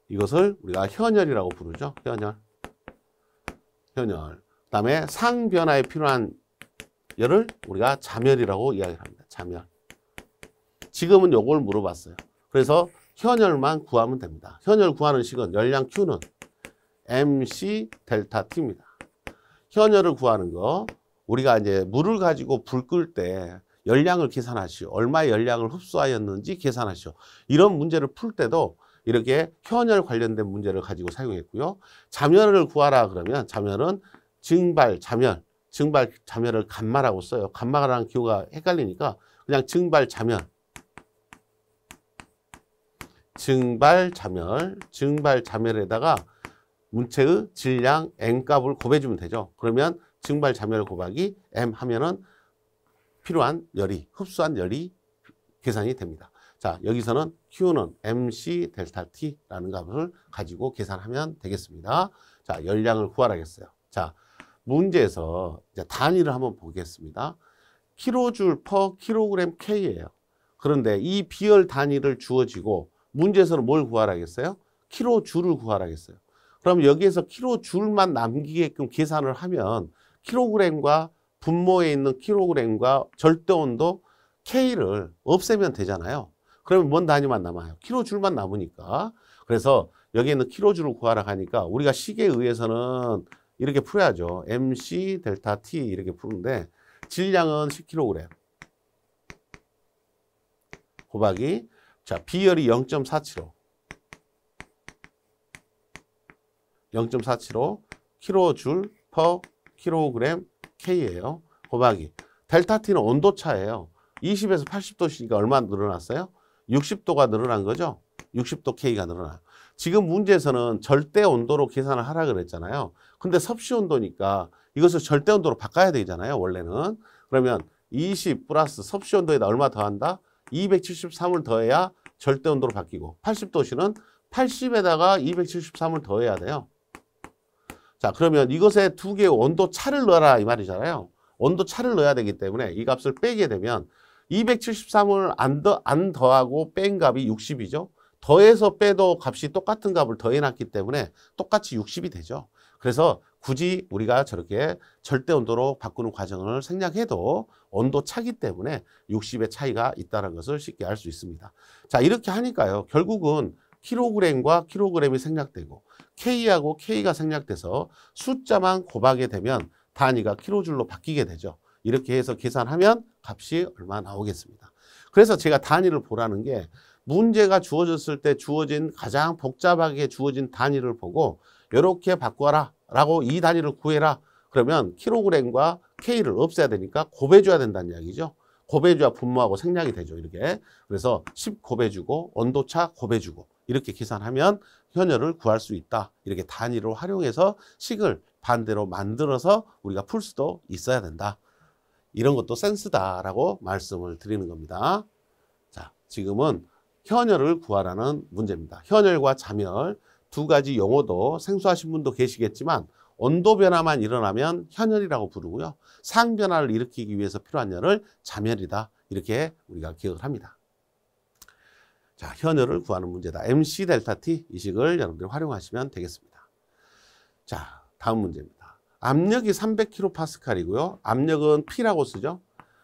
이것을 우리가 현열이라고 부르죠. 현열. 현열. 그 다음에 상 변화에 필요한 열을 우리가 자멸이라고 이야기를 합니다. 자멸. 지금은 요걸 물어봤어요. 그래서 현열만 구하면 됩니다. 현열 구하는 식은 열량 Q는 MC 델타 T입니다. 현열을 구하는 거 우리가 이제 물을 가지고 불끌때 열량을 계산하시오. 얼마의 열량을 흡수하였는지 계산하시오. 이런 문제를 풀 때도 이렇게 현열 관련된 문제를 가지고 사용했고요. 자멸을 구하라 그러면 자멸은 증발, 자멸, 증발, 자멸을 감마라고 써요. 감마라는 기호가 헷갈리니까 그냥 증발, 자멸. 증발, 자멸, 증발, 자멸에다가 문체의 질량 N값을 곱해주면 되죠. 그러면 증발, 자멸 곱하기 M 하면은 필요한 열이, 흡수한 열이 계산이 됩니다. 자, 여기서는 Q는 MC 델타 T라는 값을 가지고 계산하면 되겠습니다. 자, 열량을 구하라겠어요. 자, 문제에서 이제 단위를 한번 보겠습니다. 킬로줄 퍼 킬로그램 K예요. 그런데 이 비열 단위를 주어지고 문제에서는 뭘 구하라겠어요? 킬로줄을 구하라겠어요. 그럼 여기에서 킬로줄만 남기게끔 계산을 하면 킬로그램과 분모에 있는 킬로그램과 절대 온도 K를 없애면 되잖아요. 그러면 뭔 단위만 남아요? 킬로줄만 남으니까. 그래서 여기 있는 킬로줄을 구하라 하니까 우리가 식에 의해서는 이렇게 풀어야죠. MC 델타 T 이렇게 푸는데 질량은 10kg. 곱하기 자, 비열이 0.475. 0.475 킬로줄 퍼 킬로그램 K예요. 곱하기. 델타 T는 온도 차예요. 20에서 8 0도씨니까 얼마 늘어났어요? 60도가 늘어난 거죠. 60도 K가 늘어나. 지금 문제에서는 절대 온도로 계산을 하라 그랬잖아요. 근데 섭씨 온도니까 이것을 절대 온도로 바꿔야 되잖아요. 원래는. 그러면 20 플러스 섭씨 온도에다 얼마 더한다? 273을 더해야 절대 온도로 바뀌고 80도씨는 80에다가 273을 더해야 돼요. 자 그러면 이것에 두 개의 온도 차를 넣어라 이 말이잖아요. 온도 차를 넣어야 되기 때문에 이 값을 빼게 되면 273을 안, 더, 안 더하고 뺀 값이 60이죠. 더해서 빼도 값이 똑같은 값을 더해놨기 때문에 똑같이 60이 되죠. 그래서 굳이 우리가 저렇게 절대 온도로 바꾸는 과정을 생략해도 온도 차기 때문에 60의 차이가 있다는 것을 쉽게 알 수 있습니다. 자 이렇게 하니까요. 결국은 킬로그램과 킬로그램이 생략되고 K하고 K가 생략돼서 숫자만 곱하게 되면 단위가 킬로줄로 바뀌게 되죠. 이렇게 해서 계산하면 값이 얼마 나오겠습니다. 그래서 제가 단위를 보라는 게 문제가 주어졌을 때 주어진 가장 복잡하게 주어진 단위를 보고 이렇게 바꿔라 라고 이 단위를 구해라 그러면 킬로그램과 K를 없애야 되니까 곱해줘야 된다는 이야기죠. 곱해줘야 분모하고 생략이 되죠. 이렇게. 그래서 10 곱해주고 온도차 곱해주고 이렇게 계산하면 현열을 구할 수 있다. 이렇게 단위로 활용해서 식을 반대로 만들어서 우리가 풀 수도 있어야 된다. 이런 것도 센스다라고 말씀을 드리는 겁니다. 자, 지금은 현열을 구하라는 문제입니다. 현열과 자멸 두 가지 용어도 생소하신 분도 계시겠지만 온도 변화만 일어나면 현열이라고 부르고요. 상 변화를 일으키기 위해서 필요한 열을 자멸이다. 이렇게 우리가 기억을 합니다. 자, 현열을 구하는 문제다. MC 델타 T 이 식을 여러분들이 활용하시면 되겠습니다. 자, 다음 문제입니다. 압력이 300kPa이고요. 압력은 P라고 쓰죠.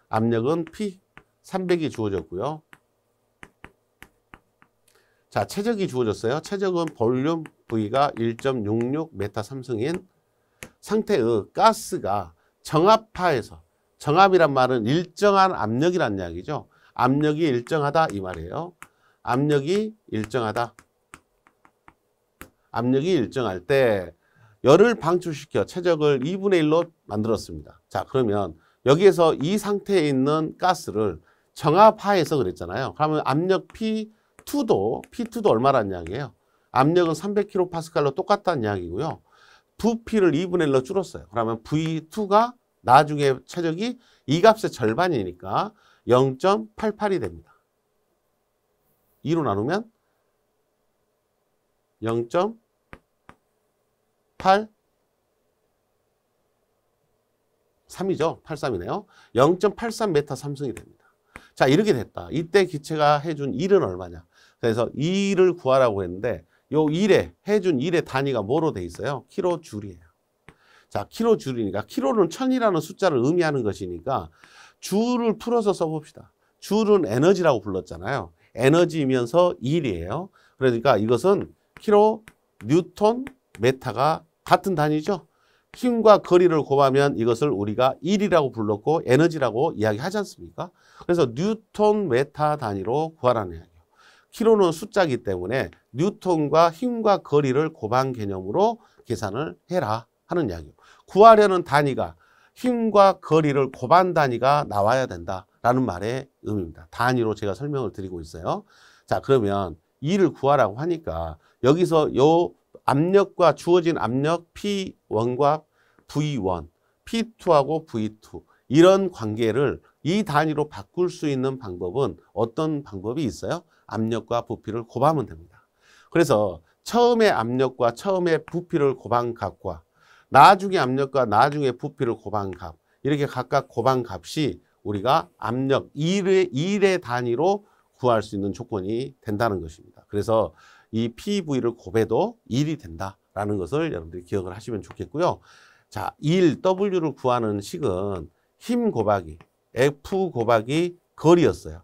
압력은 P 300이 주어졌고요. 자, 최적이 주어졌어요. 체적은 볼륨 V가 1.66 메타 삼성인 상태의 가스가 정압파에서 정압이란 말은 일정한 압력이란 이야기죠. 압력이 일정하다 이 말이에요. 압력이 일정하다. 압력이 일정할 때 열을 방출시켜 최적을 2분의 1로 만들었습니다. 자 그러면 여기에서 이 상태에 있는 가스를 정압하에서 그랬잖아요. 그러면 압력 P2도, P2도 얼마란 양이에요? 압력은 300kPa로 똑같다는 양이고요. 부피를 2분의 1로 줄었어요. 그러면 V2가 나중에 최적이 이 값의 절반이니까 0.88이 됩니다. 2로 나누면 0.8 3이죠. 83이네요. 0.83m 삼승이 됩니다. 자, 이렇게 됐다. 이때 기체가 해준 1은 얼마냐. 그래서 2를 구하라고 했는데 요 1에 해준 1의 단위가 뭐로 돼 있어요? 킬로줄이에요. 자, 킬로줄이니까 킬로는 천이라는 숫자를 의미하는 것이니까 줄을 풀어서 써봅시다. 줄은 에너지라고 불렀잖아요. 에너지이면서 일이에요. 그러니까 이것은 키로 뉴턴, 메타가 같은 단위죠. 힘과 거리를 곱하면 이것을 우리가 일이라고 불렀고 에너지라고 이야기하지 않습니까? 그래서 뉴턴 메타 단위로 구하라는 이야기예요. 키로는 숫자기 이 때문에 뉴턴과 힘과 거리를 곱한 개념으로 계산을 해라 하는 이야기예요. 구하려는 단위가 힘과 거리를 고반 단위가 나와야 된다라는 말의 의미입니다. 단위로 제가 설명을 드리고 있어요. 자, 그러면 이를 구하라고 하니까 여기서 요 압력과 주어진 압력 P1과 V1, P2하고 V2 이런 관계를 이 단위로 바꿀 수 있는 방법은 어떤 방법이 있어요? 압력과 부피를 곱하면 됩니다. 그래서 처음에 압력과 처음에 부피를 곱한 값과 나중에 압력과 나중에 부피를 고반값 이렇게 각각 고반값이 우리가 압력 1의, 1의 단위로 구할 수 있는 조건이 된다는 것입니다. 그래서 이 PV를 곱해도 1이 된다라는 것을 여러분들이 기억을 하시면 좋겠고요. 자, 1, W를 구하는 식은 힘 곱하기, F 곱하기 거리였어요.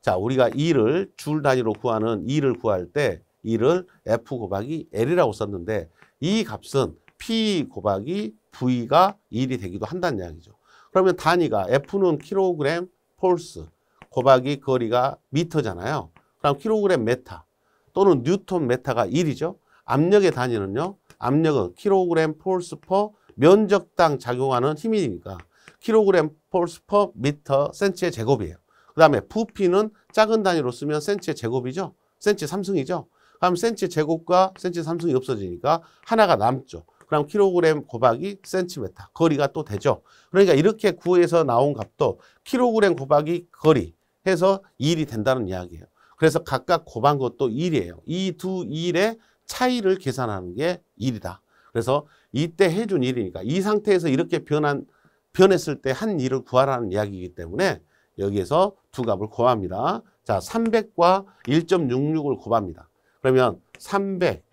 자, 우리가 1을 줄 단위로 구하는 1을 구할 때 1을 F 곱하기 L이라고 썼는데 이 값은 P 곱하기 V가 1이 되기도 한다는 이야기죠. 그러면 단위가 F는 킬로그램 폴스 곱하기 거리가 미터잖아요. 그럼 킬로그램 메타 또는 뉴턴 메타가 1이죠. 압력의 단위는요. 압력은 킬로그램 폴스 퍼 면적당 작용하는 힘이니까 킬로그램 폴스 퍼 미터 센치의 제곱이에요. 그 다음에 부피는 작은 단위로 쓰면 센치의 제곱이죠. 센치 삼승이죠. 그럼 센치 제곱과 센치 삼승이 없어지니까 하나가 남죠. 그럼 킬로그램 곱하기 센티미터 거리가 또 되죠. 그러니까 이렇게 구에서 나온 값도 킬로그램 곱하기 거리 해서 1이 된다는 이야기예요. 그래서 각각 곱한 것도 1이에요. 이두 1의 차이를 계산하는 게 1이다. 그래서 이때 해준 일이니까 이 상태에서 이렇게 변한 변했을 때 한 일을 구하라는 이야기이기 때문에 여기에서 두 값을 곱합니다. 자, 300과 1.66을 곱합니다. 그러면 300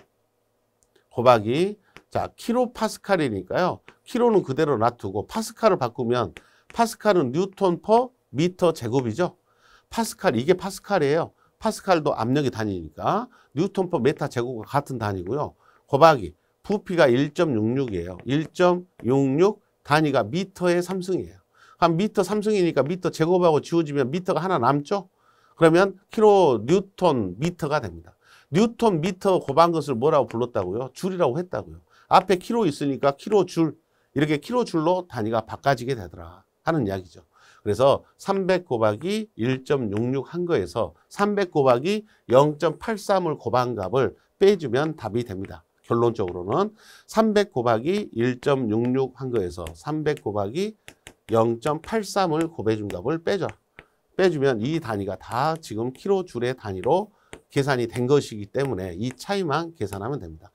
곱하기 자, 키로파스칼이니까요. 키로는 그대로 놔두고 파스칼을 바꾸면 파스칼은 뉴턴 퍼 미터 제곱이죠. 파스칼 이게 파스칼이에요. 파스칼도 압력이 단위니까 뉴턴 퍼 메타 제곱과 같은 단위고요. 곱하기 부피가 1.66이에요. 1.66 단위가 미터의 3승이에요한 미터 3승이니까 미터 제곱하고 지워지면 미터가 하나 남죠. 그러면 키로 뉴턴 미터가 됩니다. 뉴턴 미터 곱한 것을 뭐라고 불렀다고요? 줄이라고 했다고요. 앞에 키로 있으니까 키로줄 이렇게 키로줄로 단위가 바꿔지게 되더라 하는 이야기죠. 그래서 300 곱하기 1.66 한 거에서 300 곱하기 0.83을 곱한 값을 빼주면 답이 됩니다. 결론적으로는 300 곱하기 1.66 한 거에서 300 곱하기 0.83을 곱해준 값을 빼줘. 빼주면 이 단위가 다 지금 키로줄의 단위로 계산이 된 것이기 때문에 이 차이만 계산하면 됩니다.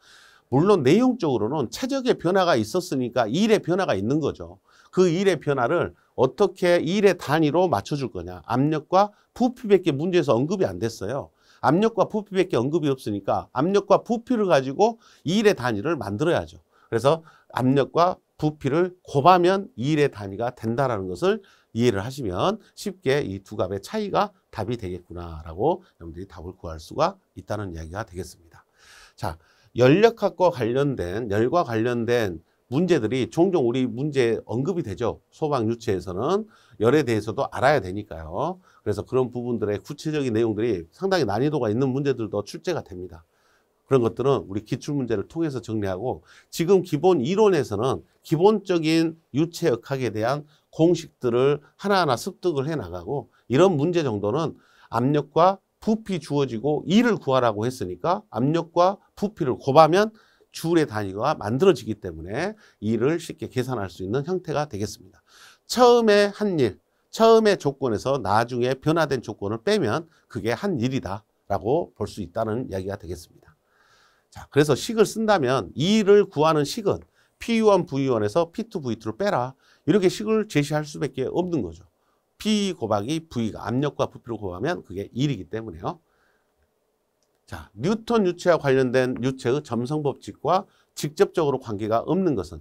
물론 내용적으로는 체적의 변화가 있었으니까 일의 변화가 있는 거죠. 그 일의 변화를 어떻게 일의 단위로 맞춰줄 거냐. 압력과 부피밖에 문제에서 언급이 안 됐어요. 압력과 부피밖에 언급이 없으니까 압력과 부피를 가지고 일의 단위를 만들어야죠. 그래서 압력과 부피를 곱하면 일의 단위가 된다는 것을 이해를 하시면 쉽게 이 두 값의 차이가 답이 되겠구나라고 여러분들이 답을 구할 수가 있다는 이야기가 되겠습니다. 자, 열역학과 관련된 열과 관련된 문제들이 종종 우리 문제 언급이 되죠. 소방 유치에서는 열에 대해서도 알아야 되니까요. 그래서 그런 부분들의 구체적인 내용들이 상당히 난이도가 있는 문제들도 출제가 됩니다. 그런 것들은 우리 기출 문제를 통해서 정리하고 지금 기본 이론에서는 기본적인 유체역학에 대한 공식들을 하나하나 습득을 해 나가고 이런 문제 정도는 압력과 부피 주어지고 일을 구하라고 했으니까 압력과 부피를 곱하면 줄의 단위가 만들어지기 때문에 일을 쉽게 계산할 수 있는 형태가 되겠습니다. 처음에 한 일, 처음에 조건에서 나중에 변화된 조건을 빼면 그게 한 일이다 라고 볼 수 있다는 이야기가 되겠습니다. 자, 그래서 식을 쓴다면 일을 구하는 식은 P1, V1에서 P2, V2를 빼라. 이렇게 식을 제시할 수밖에 없는 거죠. P 곱하기 V가 압력과 부피로 곱하면 그게 1이기 때문에요. 자, 뉴턴 유체와 관련된 유체의 점성 법칙과 직접적으로 관계가 없는 것은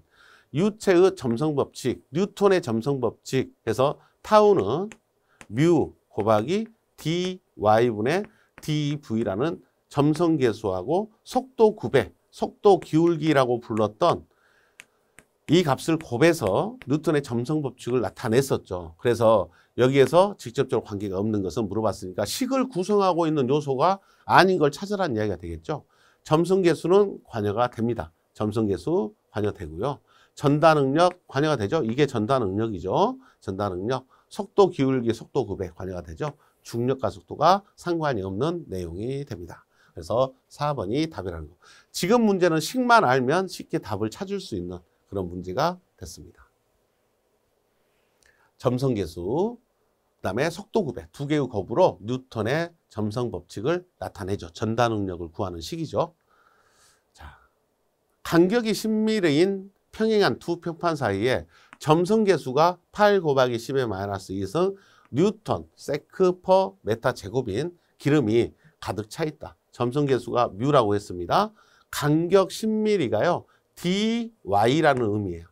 유체의 점성 법칙, 뉴턴의 점성 법칙에서 타우는 뮤 곱하기 dy분의 dv라는 점성계수하고 속도 9배, 속도 기울기라고 불렀던 이 값을 곱해서 뉴턴의 점성 법칙을 나타냈었죠. 그래서 여기에서 직접적 으로 관계가 없는 것은 물어봤으니까 식을 구성하고 있는 요소가 아닌 걸 찾으라는 이야기가 되겠죠. 점성개수는 관여가 됩니다. 점성개수 관여되고요. 전단응력 관여가 되죠. 이게 전단응력이죠. 전단응력. 속도 기울기 속도 급에 관여가 되죠. 중력과 속도가 상관이 없는 내용이 됩니다. 그래서 4번이 답이라는 거. 지금 문제는 식만 알면 쉽게 답을 찾을 수 있는 그런 문제가 됐습니다. 점성 계수, 그 다음에 속도 구배 두 개의 거부로 뉴턴의 점성 법칙을 나타내죠. 전단 응력을 구하는 식이죠. 자, 간격이 10mm인 평행한 두 평판 사이에 점성 계수가 8 곱하기 10의 마이너스 2승 뉴턴 세크 퍼 메타 제곱인 기름이 가득 차 있다. 점성 계수가 뮤라고 했습니다. 간격 10mm가요. dy라는 의미예요.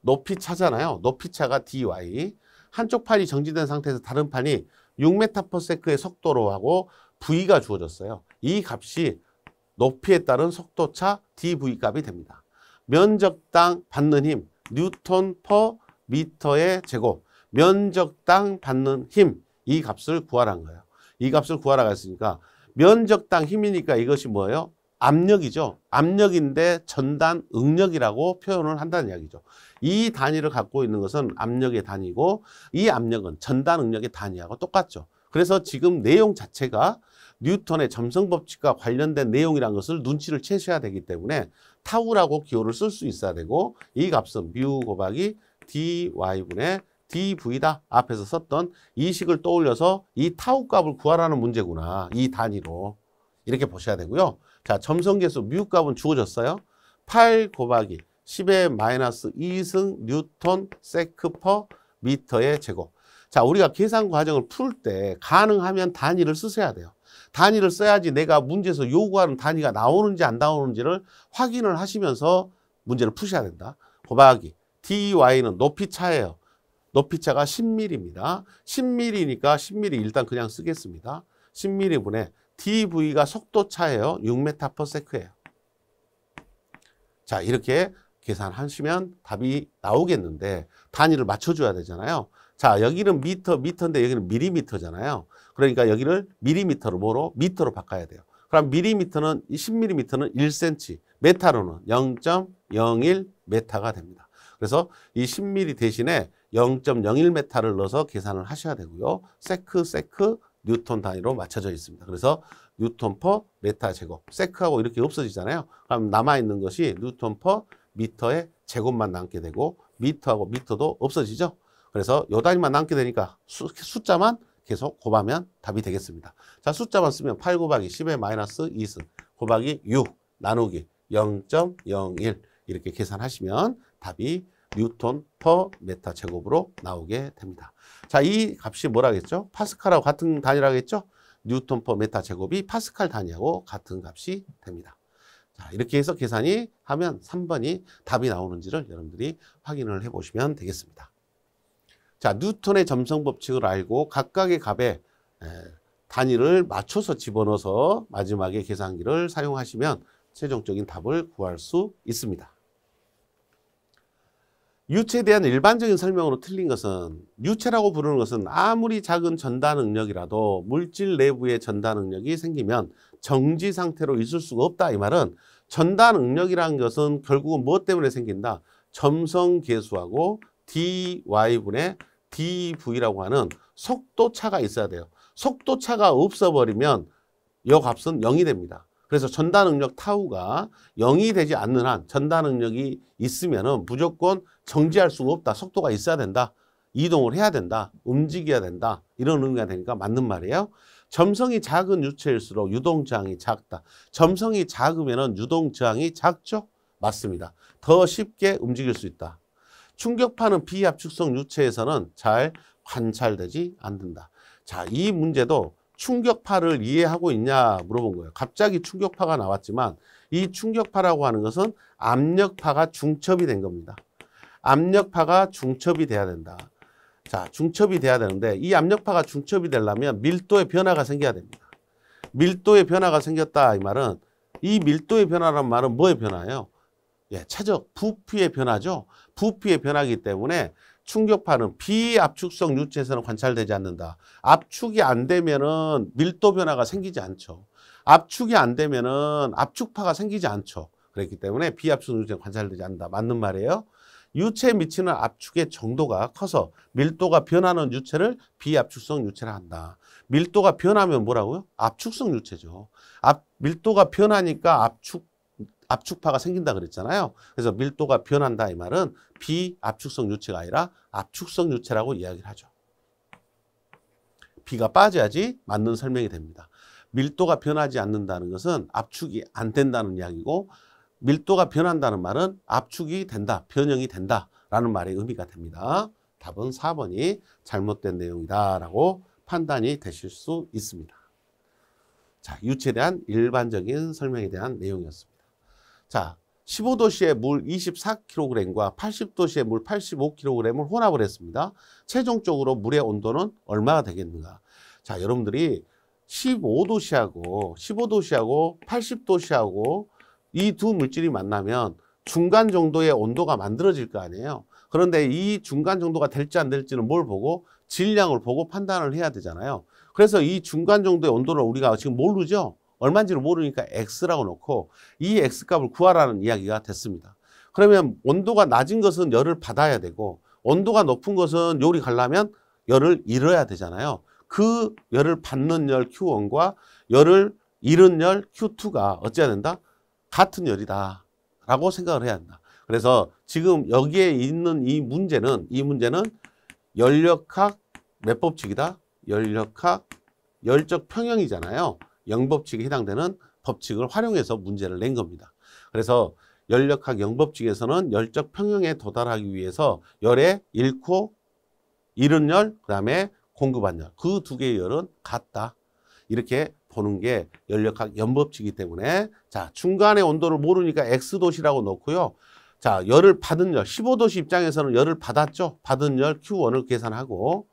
높이 차잖아요. 높이 차가 dy. 한쪽 판이 정지된 상태에서 다른 판이 6m/s의 속도로 하고 v가 주어졌어요. 이 값이 높이에 따른 속도차 dv 값이 됩니다. 면적당 받는 힘 뉴턴 퍼 미터의 제곱 면적당 받는 힘 이 값을 구하라는 거예요. 이 값을 구하라고 했으니까 면적당 힘이니까 이것이 뭐예요? 압력이죠. 압력인데 전단 응력이라고 표현을 한다는 이야기죠. 이 단위를 갖고 있는 것은 압력의 단위고 이 압력은 전단 응력의 단위하고 똑같죠. 그래서 지금 내용 자체가 뉴턴의 점성 법칙과 관련된 내용이란 것을 눈치를 채셔야 되기 때문에 타우라고 기호를 쓸 수 있어야 되고 이 값은 뮤 곱하기 dy분의 dv다 앞에서 썼던 이 식을 떠올려서 이 타우 값을 구하라는 문제구나 이 단위로 이렇게 보셔야 되고요. 자, 점성계수 미국값은 주어졌어요. 8 곱하기 10의 마이너스 2승 뉴턴 세크 퍼 미터의 제곱. 자, 우리가 계산 과정을 풀 때 가능하면 단위를 쓰셔야 돼요. 단위를 써야지 내가 문제에서 요구하는 단위가 나오는지 안 나오는지를 확인을 하시면서 문제를 푸셔야 된다. 곱하기 dy는 높이 차예요. 높이 차가 10mm입니다. 10mm니까 10mm 일단 그냥 쓰겠습니다. 1 0 m m 분에 dv가 속도 차예요. 6m/s예요. 자, 이렇게 계산하시면 답이 나오겠는데 단위를 맞춰줘야 되잖아요. 자, 여기는 미터, 미터인데 여기는 밀리미터잖아요. 그러니까 여기를 밀리미터로 뭐로? 미터로 바꿔야 돼요. 그럼 밀리미터는 10mm는 1cm, 메타로는 0.01m가 됩니다. 그래서 이 10mm 대신에 0.01m를 넣어서 계산을 하셔야 되고요. 세크, 세크, 뉴턴 단위로 맞춰져 있습니다. 그래서 뉴턴 퍼 메타 제곱, 세크하고 이렇게 없어지잖아요. 그럼 남아있는 것이 뉴턴 퍼 미터의 제곱만 남게 되고 미터하고 미터도 없어지죠. 그래서 요 단위만 남게 되니까 수, 숫자만 계속 곱하면 답이 되겠습니다. 자, 숫자만 쓰면 8 곱하기 10의 마이너스 2승 곱하기 6 나누기 0.01 이렇게 계산하시면 답이 뉴턴 퍼 메타 제곱으로 나오게 됩니다. 자, 이 값이 뭐라겠죠? 파스칼하고 같은 단위라겠죠? 뉴턴 퍼 메타 제곱이 파스칼 단위하고 같은 값이 됩니다. 자, 이렇게 해서 계산이 하면 3번이 답이 나오는지를 여러분들이 확인을 해보시면 되겠습니다. 자, 뉴턴의 점성 법칙을 알고 각각의 값에 단위를 맞춰서 집어넣어서 마지막에 계산기를 사용하시면 최종적인 답을 구할 수 있습니다. 유체에 대한 일반적인 설명으로 틀린 것은 유체라고 부르는 것은 아무리 작은 전단 능력이라도 물질 내부의 전단 능력이 생기면 정지 상태로 있을 수가 없다 이 말은 전단 능력이라는 것은 결국은 무엇 때문에 생긴다? 점성 계수하고 dy분의 dv라고 하는 속도차가 있어야 돼요. 속도차가 없어버리면 여값은 0이 됩니다. 그래서 전단 능력 타우가 0이 되지 않는 한 전단 능력이 있으면 무조건 정지할 수가 없다. 속도가 있어야 된다. 이동을 해야 된다. 움직여야 된다. 이런 의미가 되니까 맞는 말이에요. 점성이 작은 유체일수록 유동저항이 작다. 점성이 작으면 유동저항이 작죠? 맞습니다. 더 쉽게 움직일 수 있다. 충격파는 비합축성 유체에서는 잘 관찰되지 않는다. 자, 이 문제도 충격파를 이해하고 있냐 물어본 거예요. 갑자기 충격파가 나왔지만 이 충격파라고 하는 것은 압력파가 중첩이 된 겁니다. 압력파가 중첩이 돼야 된다. 자, 중첩이 돼야 되는데 이 압력파가 중첩이 되려면 밀도의 변화가 생겨야 됩니다. 밀도의 변화가 생겼다 이 말은 이 밀도의 변화란 말은 뭐의 변화예요? 예, 최적 부피의 변화죠. 부피의 변화기 때문에 충격파는 비압축성 유체에서는 관찰되지 않는다. 압축이 안 되면은 밀도 변화가 생기지 않죠. 압축이 안 되면은 압축파가 생기지 않죠. 그렇기 때문에 비압축성 유체는 관찰되지 않는다. 맞는 말이에요. 유체에 미치는 압축의 정도가 커서 밀도가 변하는 유체를 비압축성 유체라 한다. 밀도가 변하면 뭐라고요? 압축성 유체죠. 압, 밀도가 변하니까 압축 압축파가 생긴다 그랬잖아요. 그래서 밀도가 변한다 이 말은 비압축성 유체가 아니라 압축성 유체라고 이야기를 하죠. 비가 빠져야지 맞는 설명이 됩니다. 밀도가 변하지 않는다는 것은 압축이 안 된다는 이야기고 밀도가 변한다는 말은 압축이 된다, 변형이 된다라는 말의 의미가 됩니다. 답은 4번이 잘못된 내용이다라고 판단이 되실 수 있습니다. 자, 유체에 대한 일반적인 설명에 대한 내용이었습니다. 자, 15도씨의 물 24kg과 80도씨의 물 85kg을 혼합을 했습니다. 최종적으로 물의 온도는 얼마가 되겠는가? 자, 여러분들이 15도씨하고 15도씨하고 80도씨하고 이두 물질이 만나면 중간 정도의 온도가 만들어질 거 아니에요. 그런데 이 중간 정도가 될지 안 될지는 뭘 보고 질량을 보고 판단을 해야 되잖아요. 그래서 이 중간 정도의 온도를 우리가 지금 모르죠. 얼마인지를 모르니까 x라고 놓고 이 x값을 구하라는 이야기가 됐습니다. 그러면 온도가 낮은 것은 열을 받아야 되고 온도가 높은 것은 요리 갈라면 열을 잃어야 되잖아요. 그 열을 받는 열 Q1과 열을 잃은 열 Q2가 어찌해야 된다? 같은 열이다라고 생각을 해야 한다. 그래서 지금 여기에 있는 이 문제는 이 문제는 열역학 몇 법칙이다? 열역학 열적 평형이잖아요. 영법칙에 해당되는 법칙을 활용해서 문제를 낸 겁니다. 그래서 열역학 영법칙에서는 열적 평형에 도달하기 위해서 열에 잃고 잃은 열, 그 다음에 공급한 열. 그 두 개의 열은 같다. 이렇게 보는 게열력학 연법칙이기 때문에 자 중간의 온도를 모르니까 X도시라고 넣고요. 자 열을 받은 열 15도시 입장에서는 열을 받았죠. 받은 열 Q1을 계산하고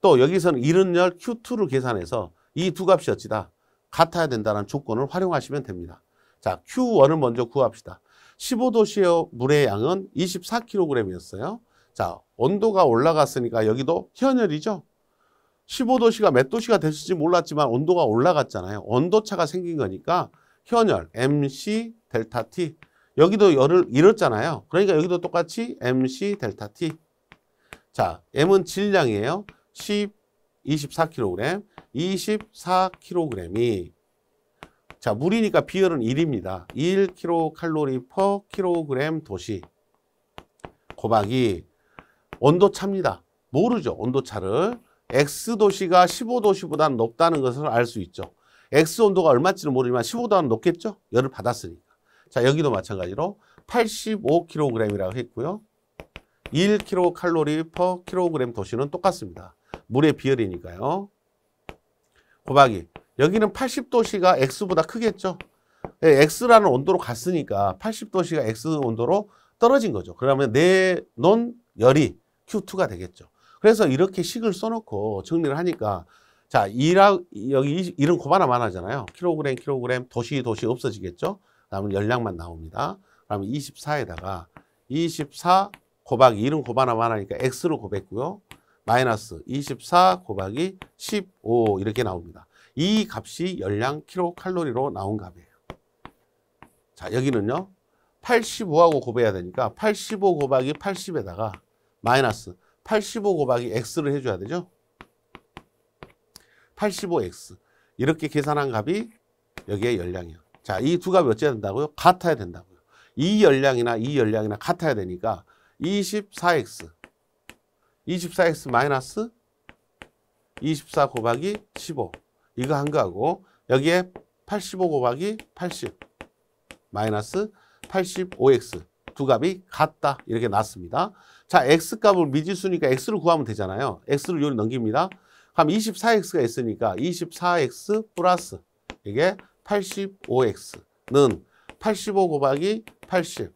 또 여기서는 잃은 열 Q2를 계산해서 이 두 값이 어찌다 같아야 된다는 조건을 활용하시면 됩니다. 자 Q1을 먼저 구합시다. 15도시의 물의 양은 24kg이었어요. 자 온도가 올라갔으니까 여기도 현열이죠. 15도씨가 몇 도씨가 됐을지 몰랐지만 온도가 올라갔잖아요. 온도차가 생긴 거니까 현열 MC 델타 T 여기도 열을 잃었잖아요. 그러니까 여기도 똑같이 MC 델타 T 자, M은 질량이에요. 10, 24kg, 24kg이 자, 물이니까 비열은 1입니다. 1kcal per kg 도시 곱하기 온도 차입니다. 모르죠, 온도 차를. X도시가 15도시보다 높다는 것을 알 수 있죠. X 온도가 얼마인지는 모르지만 15도는 높겠죠? 열을 받았으니까. 자, 여기도 마찬가지로 85kg이라고 했고요. 1kcal p e kg 도시는 똑같습니다. 물의 비열이니까요. 곱하기. 여기는 8 0도시가 X보다 크겠죠. 예, X라는 온도로 갔으니까 8 0도시가 X 온도로 떨어진 거죠. 그러면 내 논 열이 Q2가 되겠죠. 그래서 이렇게 식을 써놓고 정리를 하니까 자, 이라 여기 이런 코바나많아잖아요 킬로그램, 킬로그램, 도시, 도시 없어지겠죠? 그다음에 열량만 나옵니다. 그러면 24에다가 24 곱하기 이런 코바나많 하니까 x로 곱했고요. 마이너스 24 곱하기 15 이렇게 나옵니다. 이 값이 열량 킬로칼로리로 나온 값이에요. 자, 여기는요. 85하고 곱해야 되니까 85 곱하기 80에다가 마이너스 85 곱하기 x를 해줘야 되죠. 85x. 이렇게 계산한 값이 여기에 열량이요. 자, 이 두 값이 어찌 된다고요? 같아야 된다고요. 이 열량이나 이 열량이나 같아야 되니까 24x. 24x 마이너스 24 곱하기 15. 이거 한 거하고 여기에 85 곱하기 80 마이너스 85x 두 값이 같다 이렇게 났습니다. 자, x값을 미지수니까 x를 구하면 되잖아요. x를 요리 넘깁니다. 그럼 24x가 있으니까 24x 플러스 이게 85x는 85 곱하기 80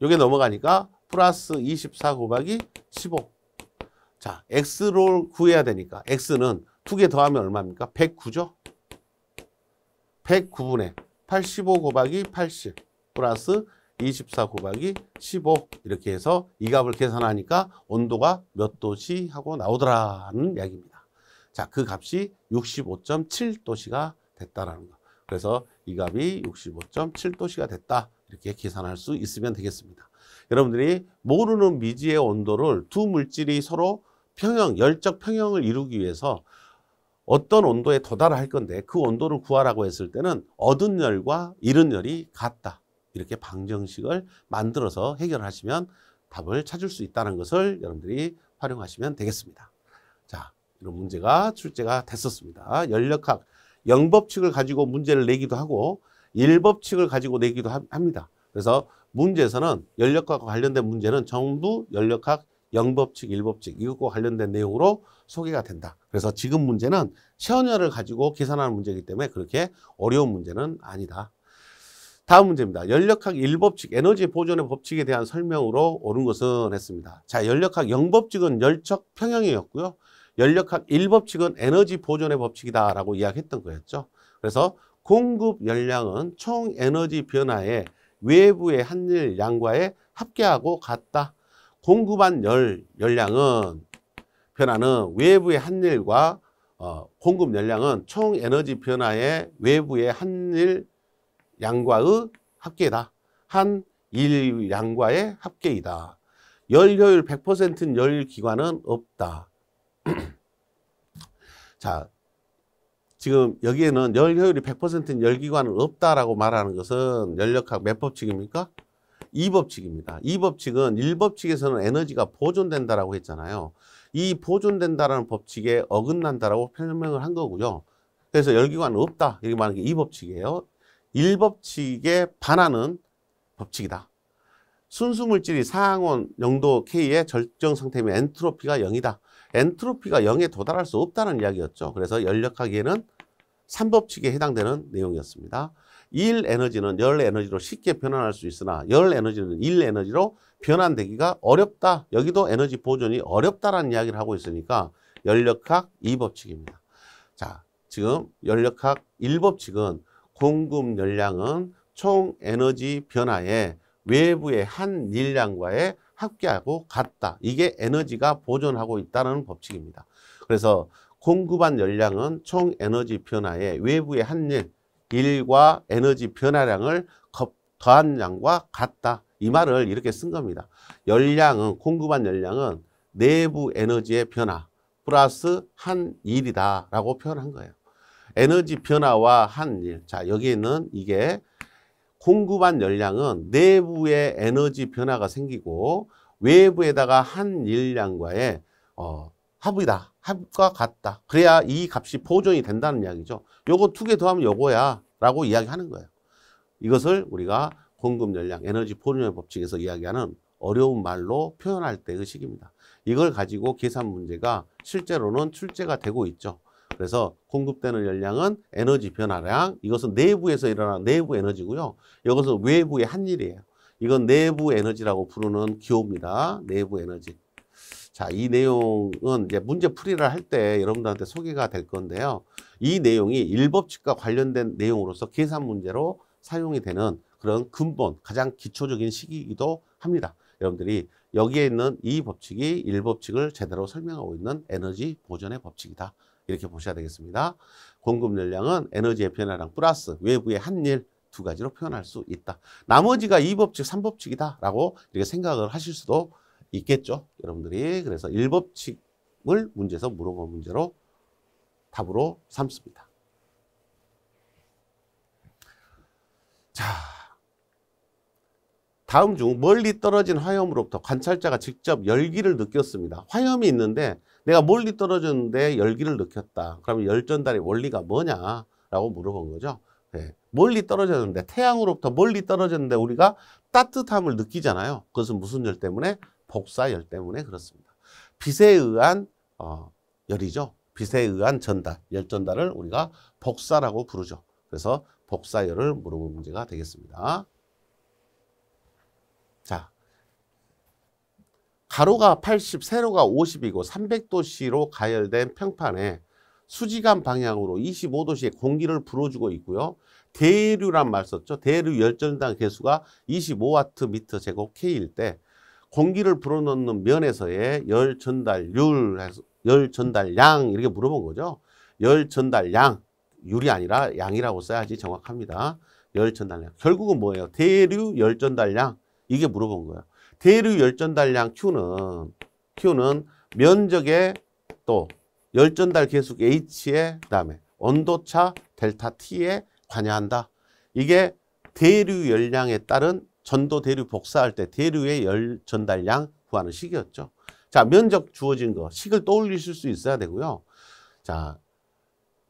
요게 넘어가니까 플러스 24 곱하기 15 자, x를 구해야 되니까 x는 2개 더하면 얼마입니까? 109죠? 109분의 85 곱하기 80 플러스 24 곱하기 15 이렇게 해서 이 값을 계산하니까 온도가 몇 도시 하고 나오더라는 이야기입니다. 자, 그 값이 65.7도씨가 됐다라는 거. 그래서 이 값이 65.7도씨가 됐다. 이렇게 계산할 수 있으면 되겠습니다. 여러분들이 모르는 미지의 온도를 두 물질이 서로 평형, 열적 평형을 이루기 위해서 어떤 온도에 도달할 건데 그 온도를 구하라고 했을 때는 얻은 열과 잃은 열이 같다. 이렇게 방정식을 만들어서 해결하시면 답을 찾을 수 있다는 것을 여러분들이 활용하시면 되겠습니다. 자, 이런 문제가 출제가 됐었습니다. 연력학, 영법칙을 가지고 문제를 내기도 하고 일법칙을 가지고 내기도 합니다. 그래서 문제에서는 연력학과 관련된 문제는 전부 연력학 영법칙, 일법칙 이것과 관련된 내용으로 소개가 된다. 그래서 지금 문제는 시연열을 가지고 계산하는 문제이기 때문에 그렇게 어려운 문제는 아니다. 다음 문제입니다. 연력학 1법칙, 에너지 보존의 법칙에 대한 설명으로 옳은 것은 했습니다. 자, 연력학 0법칙은 열척 평형이었고요. 연력학 1법칙은 에너지 보존의 법칙이다라고 이야기했던 거였죠. 그래서 공급 열량은 총 에너지 변화에 외부의 한일 양과의 합계하고 같다. 공급한 열, 열량은 변화는 외부의 한일과 어, 공급 열량은 총 에너지 변화의 외부의 한일 양과의 합계다. 한 일 양과의 합계이다. 열 효율 100%인 열 기관은 없다. [CLEARS THROAT] 자, 지금 여기에는 열 효율이 100%인 열 기관은 없다라고 말하는 것은 열역학 몇 법칙입니까? 이법칙입니다이법칙은일법칙에서는 에너지가 보존된다라고 했잖아요. 이 보존된다라는 법칙에 어긋난다라고 표명을 한 거고요. 그래서 열기관은 없다. 이게 말하는 게법칙이에요 일법칙에 반하는 법칙이다. 순수물질이 상온 영도 K의 절정 상태면 엔트로피가 0이다. 엔트로피가 0에 도달할 수 없다는 이야기였죠. 그래서 연력하기에는 3법칙에 해당되는 내용이었습니다. 1 에너지는 열 에너지로 쉽게 변환할 수 있으나 열 에너지는 1 에너지로 변환되기가 어렵다. 여기도 에너지 보존이 어렵다라는 이야기를 하고 있으니까 연력학 2법칙입니다. 자, 지금 연력학 1법칙은 공급 열량은 총 에너지 변화에 외부의 한 일량과의 합계하고 같다. 이게 에너지가 보존하고 있다는 법칙입니다. 그래서 공급한 열량은 총 에너지 변화에 외부의 한 일, 일과 에너지 변화량을 더한 양과 같다. 이 말을 이렇게 쓴 겁니다. 열량은 공급한 열량은 내부 에너지의 변화 플러스 한 일이다라고 표현한 거예요. 에너지 변화와 한일. 자, 여기에는 이게 공급한 열량은 내부의 에너지 변화가 생기고 외부에다가 한일량과의 어, 합이다. 합과 같다. 그래야 이 값이 보존이 된다는 이야기죠. 요거 두 개 더하면 요거야 라고 이야기하는 거예요. 이것을 우리가 공급 열량, 에너지 보존의 법칙에서 이야기하는 어려운 말로 표현할 때의 식입니다. 이걸 가지고 계산 문제가 실제로는 출제가 되고 있죠. 그래서 공급되는 열량은 에너지 변화량, 이것은 내부에서 일어나는 내부 에너지고요. 이것은 외부의 한 일이에요. 이건 내부 에너지라고 부르는 기호입니다. 내부 에너지. 자, 이 내용은 이제 문제 풀이를 할 때 여러분들한테 소개가 될 건데요. 이 내용이 일법칙과 관련된 내용으로서 계산 문제로 사용이 되는 그런 근본, 가장 기초적인 시기이기도 합니다. 여러분들이 여기에 있는 이 법칙이 일법칙을 제대로 설명하고 있는 에너지 보존의 법칙이다. 이렇게 보셔야 되겠습니다. 공급 열량은 에너지의 변화량 플러스 외부의 한 일 두 가지로 표현할 수 있다. 나머지가 이법칙삼법칙이다라고 이렇게 생각을 하실 수도 있겠죠. 여러분들이 그래서 일법칙을 문제에서 물어본 문제로 답으로 삼습니다. 자. 다음 중 멀리 떨어진 화염으로부터 관찰자가 직접 열기를 느꼈습니다. 화염이 있는데 내가 멀리 떨어졌는데 열기를 느꼈다. 그러면 열전달의 원리가 뭐냐라고 물어본 거죠. 네. 멀리 떨어졌는데 태양으로부터 멀리 떨어졌는데 우리가 따뜻함을 느끼잖아요. 그것은 무슨 열 때문에? 복사열 때문에 그렇습니다. 빛에 의한 어, 열이죠. 빛에 의한 전달, 열 전달을 우리가 복사라고 부르죠. 그래서 복사열을 물어볼 문제가 되겠습니다. 가로가 80, 세로가 50이고 300도씨로 가열된 평판에 수직간 방향으로 25도씨의 공기를 불어주고 있고요. 대류란 말 썼죠. 대류 열전당 개수가 25와트미터 제곱 K일 때 공기를 불어넣는 면에서의 열 전달률, 열 전달량 이렇게 물어본 거죠. 열 전달량, 율이 아니라 양이라고 써야지 정확합니다. 열 전달량. 결국은 뭐예요? 대류 열 전달량 이게 물어본 거예요. 대류 열전 달량 Q는 Q는 면적의 또 열전달 계속 H에 그다음에 온도차 델타 T에 관여한다. 이게 대류 열량에 따른 전도 대류 복사할 때 대류의 열 전달량 구하는 식이었죠. 자, 면적 주어진 거 식을 떠올리실 수 있어야 되고요. 자,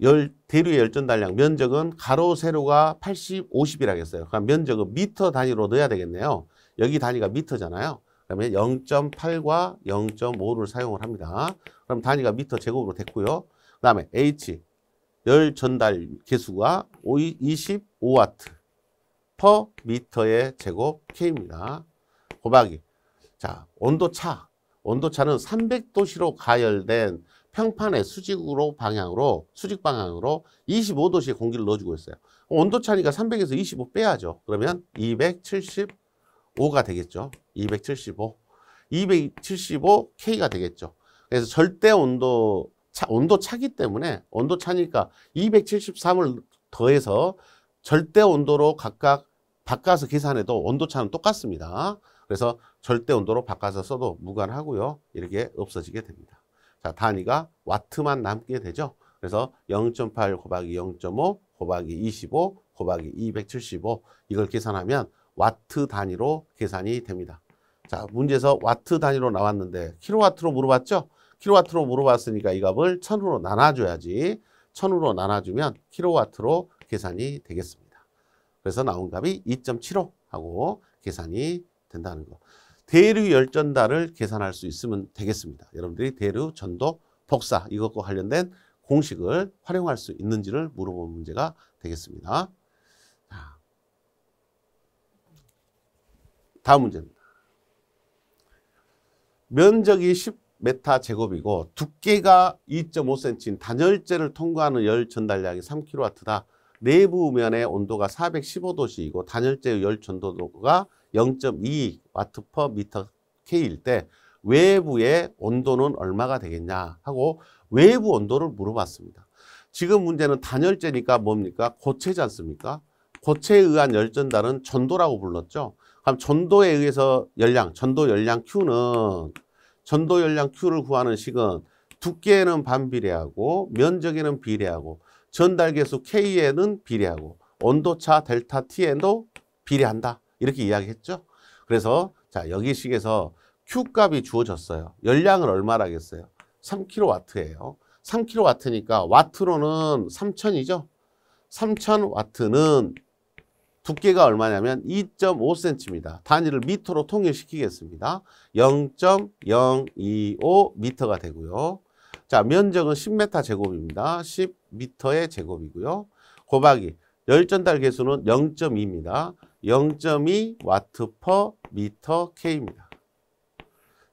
열 대류의 열 전달량 면적은 가로 세로가 80, 50이라겠어요. 그럼 면적은 미터 단위로 넣어야 되겠네요. 여기 단위가 미터잖아요. 그다음에 0.8과 0.5를 사용을 합니다. 그럼 단위가 미터 제곱으로 됐고요. 그다음에 H 열 전달 개수가 25와트 퍼 미터의 제곱 K입니다. 곱하기 자 온도 차 온도 차는 300도씨로 가열된 평판의 수직으로 방향으로 수직 방향으로 25도씨의 공기를 넣어주고 있어요. 온도 차니까 300에서 25 빼야죠. 그러면 270 5가 되겠죠. 275. 275K가 되겠죠. 그래서 절대 온도 차, 온도 차기 때문에 온도 차니까 273을 더해서 절대 온도로 각각 바꿔서 계산해도 온도 차는 똑같습니다. 그래서 절대 온도로 바꿔서 써도 무관하고요. 이렇게 없어지게 됩니다. 자, 단위가 와트만 남게 되죠. 그래서 0.8 곱하기 0.5 곱하기 25 곱하기 275 이걸 계산하면 와트 단위로 계산이 됩니다. 자, 문제에서 와트 단위로 나왔는데 킬로와트로 물어봤죠? 킬로와트로 물어봤으니까 이 값을 1 0 0 0으로 나눠줘야지 1 0 0 0으로 나눠주면 킬로와트로 계산이 되겠습니다. 그래서 나온 값이 2.75 하고 계산이 된다는 거. 대류 열전다를 계산할 수 있으면 되겠습니다. 여러분들이 대류 전도 복사 이것과 관련된 공식을 활용할 수 있는지를 물어보는 문제가 되겠습니다. 다음 문제입니다. 면적이 10m 제곱이고 두께가 2.5cm인 단열재를 통과하는 열 전달량이 3kW다. 내부 면의 온도가 415도씨이고 단열재의 열 전도도가 0.2Wm K일 때 외부의 온도는 얼마가 되겠냐 하고 외부 온도를 물어봤습니다. 지금 문제는 단열재니까 뭡니까? 고체지 않습니까? 고체에 의한 열전달은 전도라고 불렀죠. 그럼 전도에 의해서 열량, 전도 열량 Q는 전도 열량 Q를 구하는 식은 두께에는 반비례하고 면적에는 비례하고 전달계수 K에는 비례하고 온도차 델타 T에도 비례한다. 이렇게 이야기했죠. 그래서 자 여기 식에서 Q값이 주어졌어요. 열량을 얼마라겠어요? 하 3kW예요. 3kW니까 와트로는 3천이죠3천와트는 두께가 얼마냐면 2.5cm입니다. 단위를 미터로 통일시키겠습니다. 0.025m가 되고요. 자, 면적은 10m 제곱입니다. 10m의 제곱이고요. 곱하기 열전달 개수는 0.2입니다. 0.2 와트 퍼 미터 K입니다.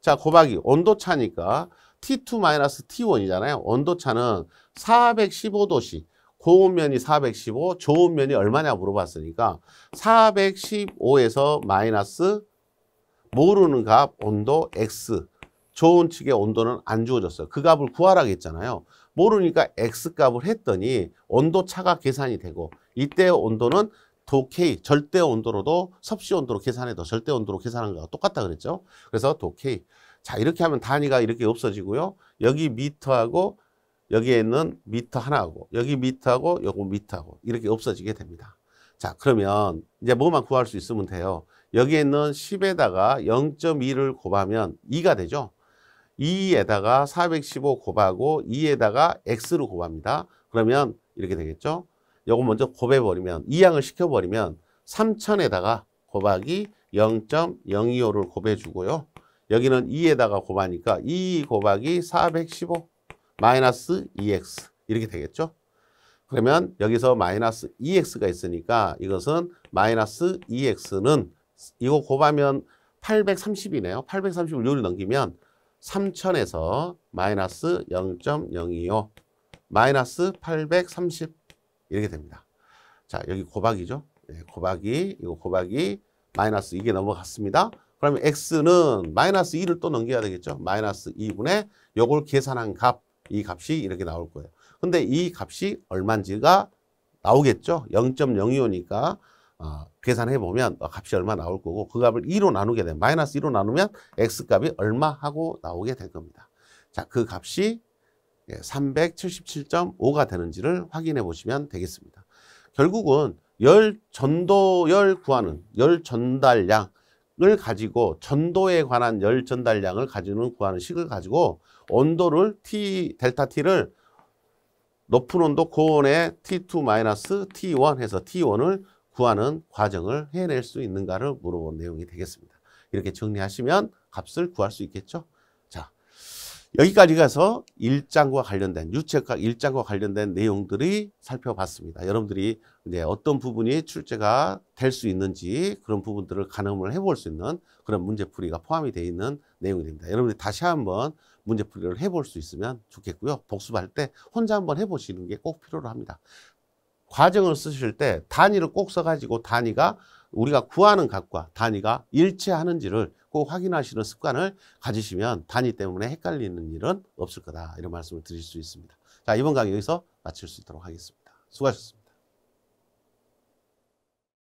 자, 곱하기 온도 차니까 T2 마이너스 T1이잖아요. 온도 차는 415도씨, 고운 면이 415, 좋은 면이 얼마냐 물어봤으니까 415에서 마이너스 모르는 값 온도 x 좋은 측의 온도는 안 주어졌어요. 그 값을 구하라고 했잖아요. 모르니까 x 값을 했더니 온도 차가 계산이 되고 이때 온도는 도케이 절대 온도로도 섭씨 온도로 계산해도 절대 온도로 계산한 거와 똑같다 그랬죠. 그래서 도케이 자 이렇게 하면 단위가 이렇게 없어지고요. 여기 미터하고 여기에 있는 미터 하나하고 여기 미터하고 요거 미터하고 이렇게 없어지게 됩니다. 자 그러면 이제 뭐만 구할 수 있으면 돼요. 여기에 있는 10에다가 0.2를 곱하면 2가 되죠. 2에다가 415 곱하고 2에다가 x 를 곱합니다. 그러면 이렇게 되겠죠. 요거 먼저 곱해버리면 2양을 시켜버리면 3000에다가 곱하기 0.025를 곱해주고요. 여기는 2에다가 곱하니까 2 곱하기 415 마이너스 EX 이렇게 되겠죠? 그러면 여기서 마이너스 EX가 있으니까 이것은 마이너스 EX는 이거 곱하면 830이네요. 830을 요를 넘기면 3000에서 마이너스 0.025 마이너스 830 이렇게 됩니다. 자 여기 곱하기죠. 네, 곱하기 이거 곱하기 마이너스 이게 넘어갔습니다. 그러면 x는 마이너스 2를 또 넘겨야 되겠죠. 마이너스 2분의 요걸 계산한 값이 값이 이렇게 나올 거예요. 근데 이 값이 얼마인지가 나오겠죠. 0.025니까 어, 계산해 보면 어, 값이 얼마 나올 거고 그 값을 2로 나누게 되면 마이너스 2로 나누면 x값이 얼마 하고 나오게 될 겁니다. 자, 그 값이 377.5가 예, 되는지를 확인해 보시면 되겠습니다. 결국은 열 전도 열 구하는 열 전달량을 가지고 전도에 관한 열 전달량을 가지는 구하는 식을 가지고 온도를 T 델타 T를 높은 온도 고온에 T2 마이너스 T1 해서 T1을 구하는 과정을 해낼 수 있는가를 물어본 내용이 되겠습니다. 이렇게 정리하시면 값을 구할 수 있겠죠. 자, 여기까지 가서 일장과 관련된 유체과 일장과 관련된 내용들이 살펴봤습니다. 여러분들이 이제 어떤 부분이 출제가 될 수 있는지 그런 부분들을 가늠을 해볼 수 있는 그런 문제풀이가 포함이 되어 있는 내용입니다 여러분들이 다시 한번 문제풀이를 해볼 수 있으면 좋겠고요. 복습할 때 혼자 한번 해보시는 게 꼭 필요로 합니다. 과정을 쓰실 때 단위를 꼭 써가지고 단위가 우리가 구하는 값과 단위가 일치하는지를 꼭 확인하시는 습관을 가지시면 단위 때문에 헷갈리는 일은 없을 거다 이런 말씀을 드릴 수 있습니다. 자 이번 강의 여기서 마칠 수 있도록 하겠습니다. 수고하셨습니다.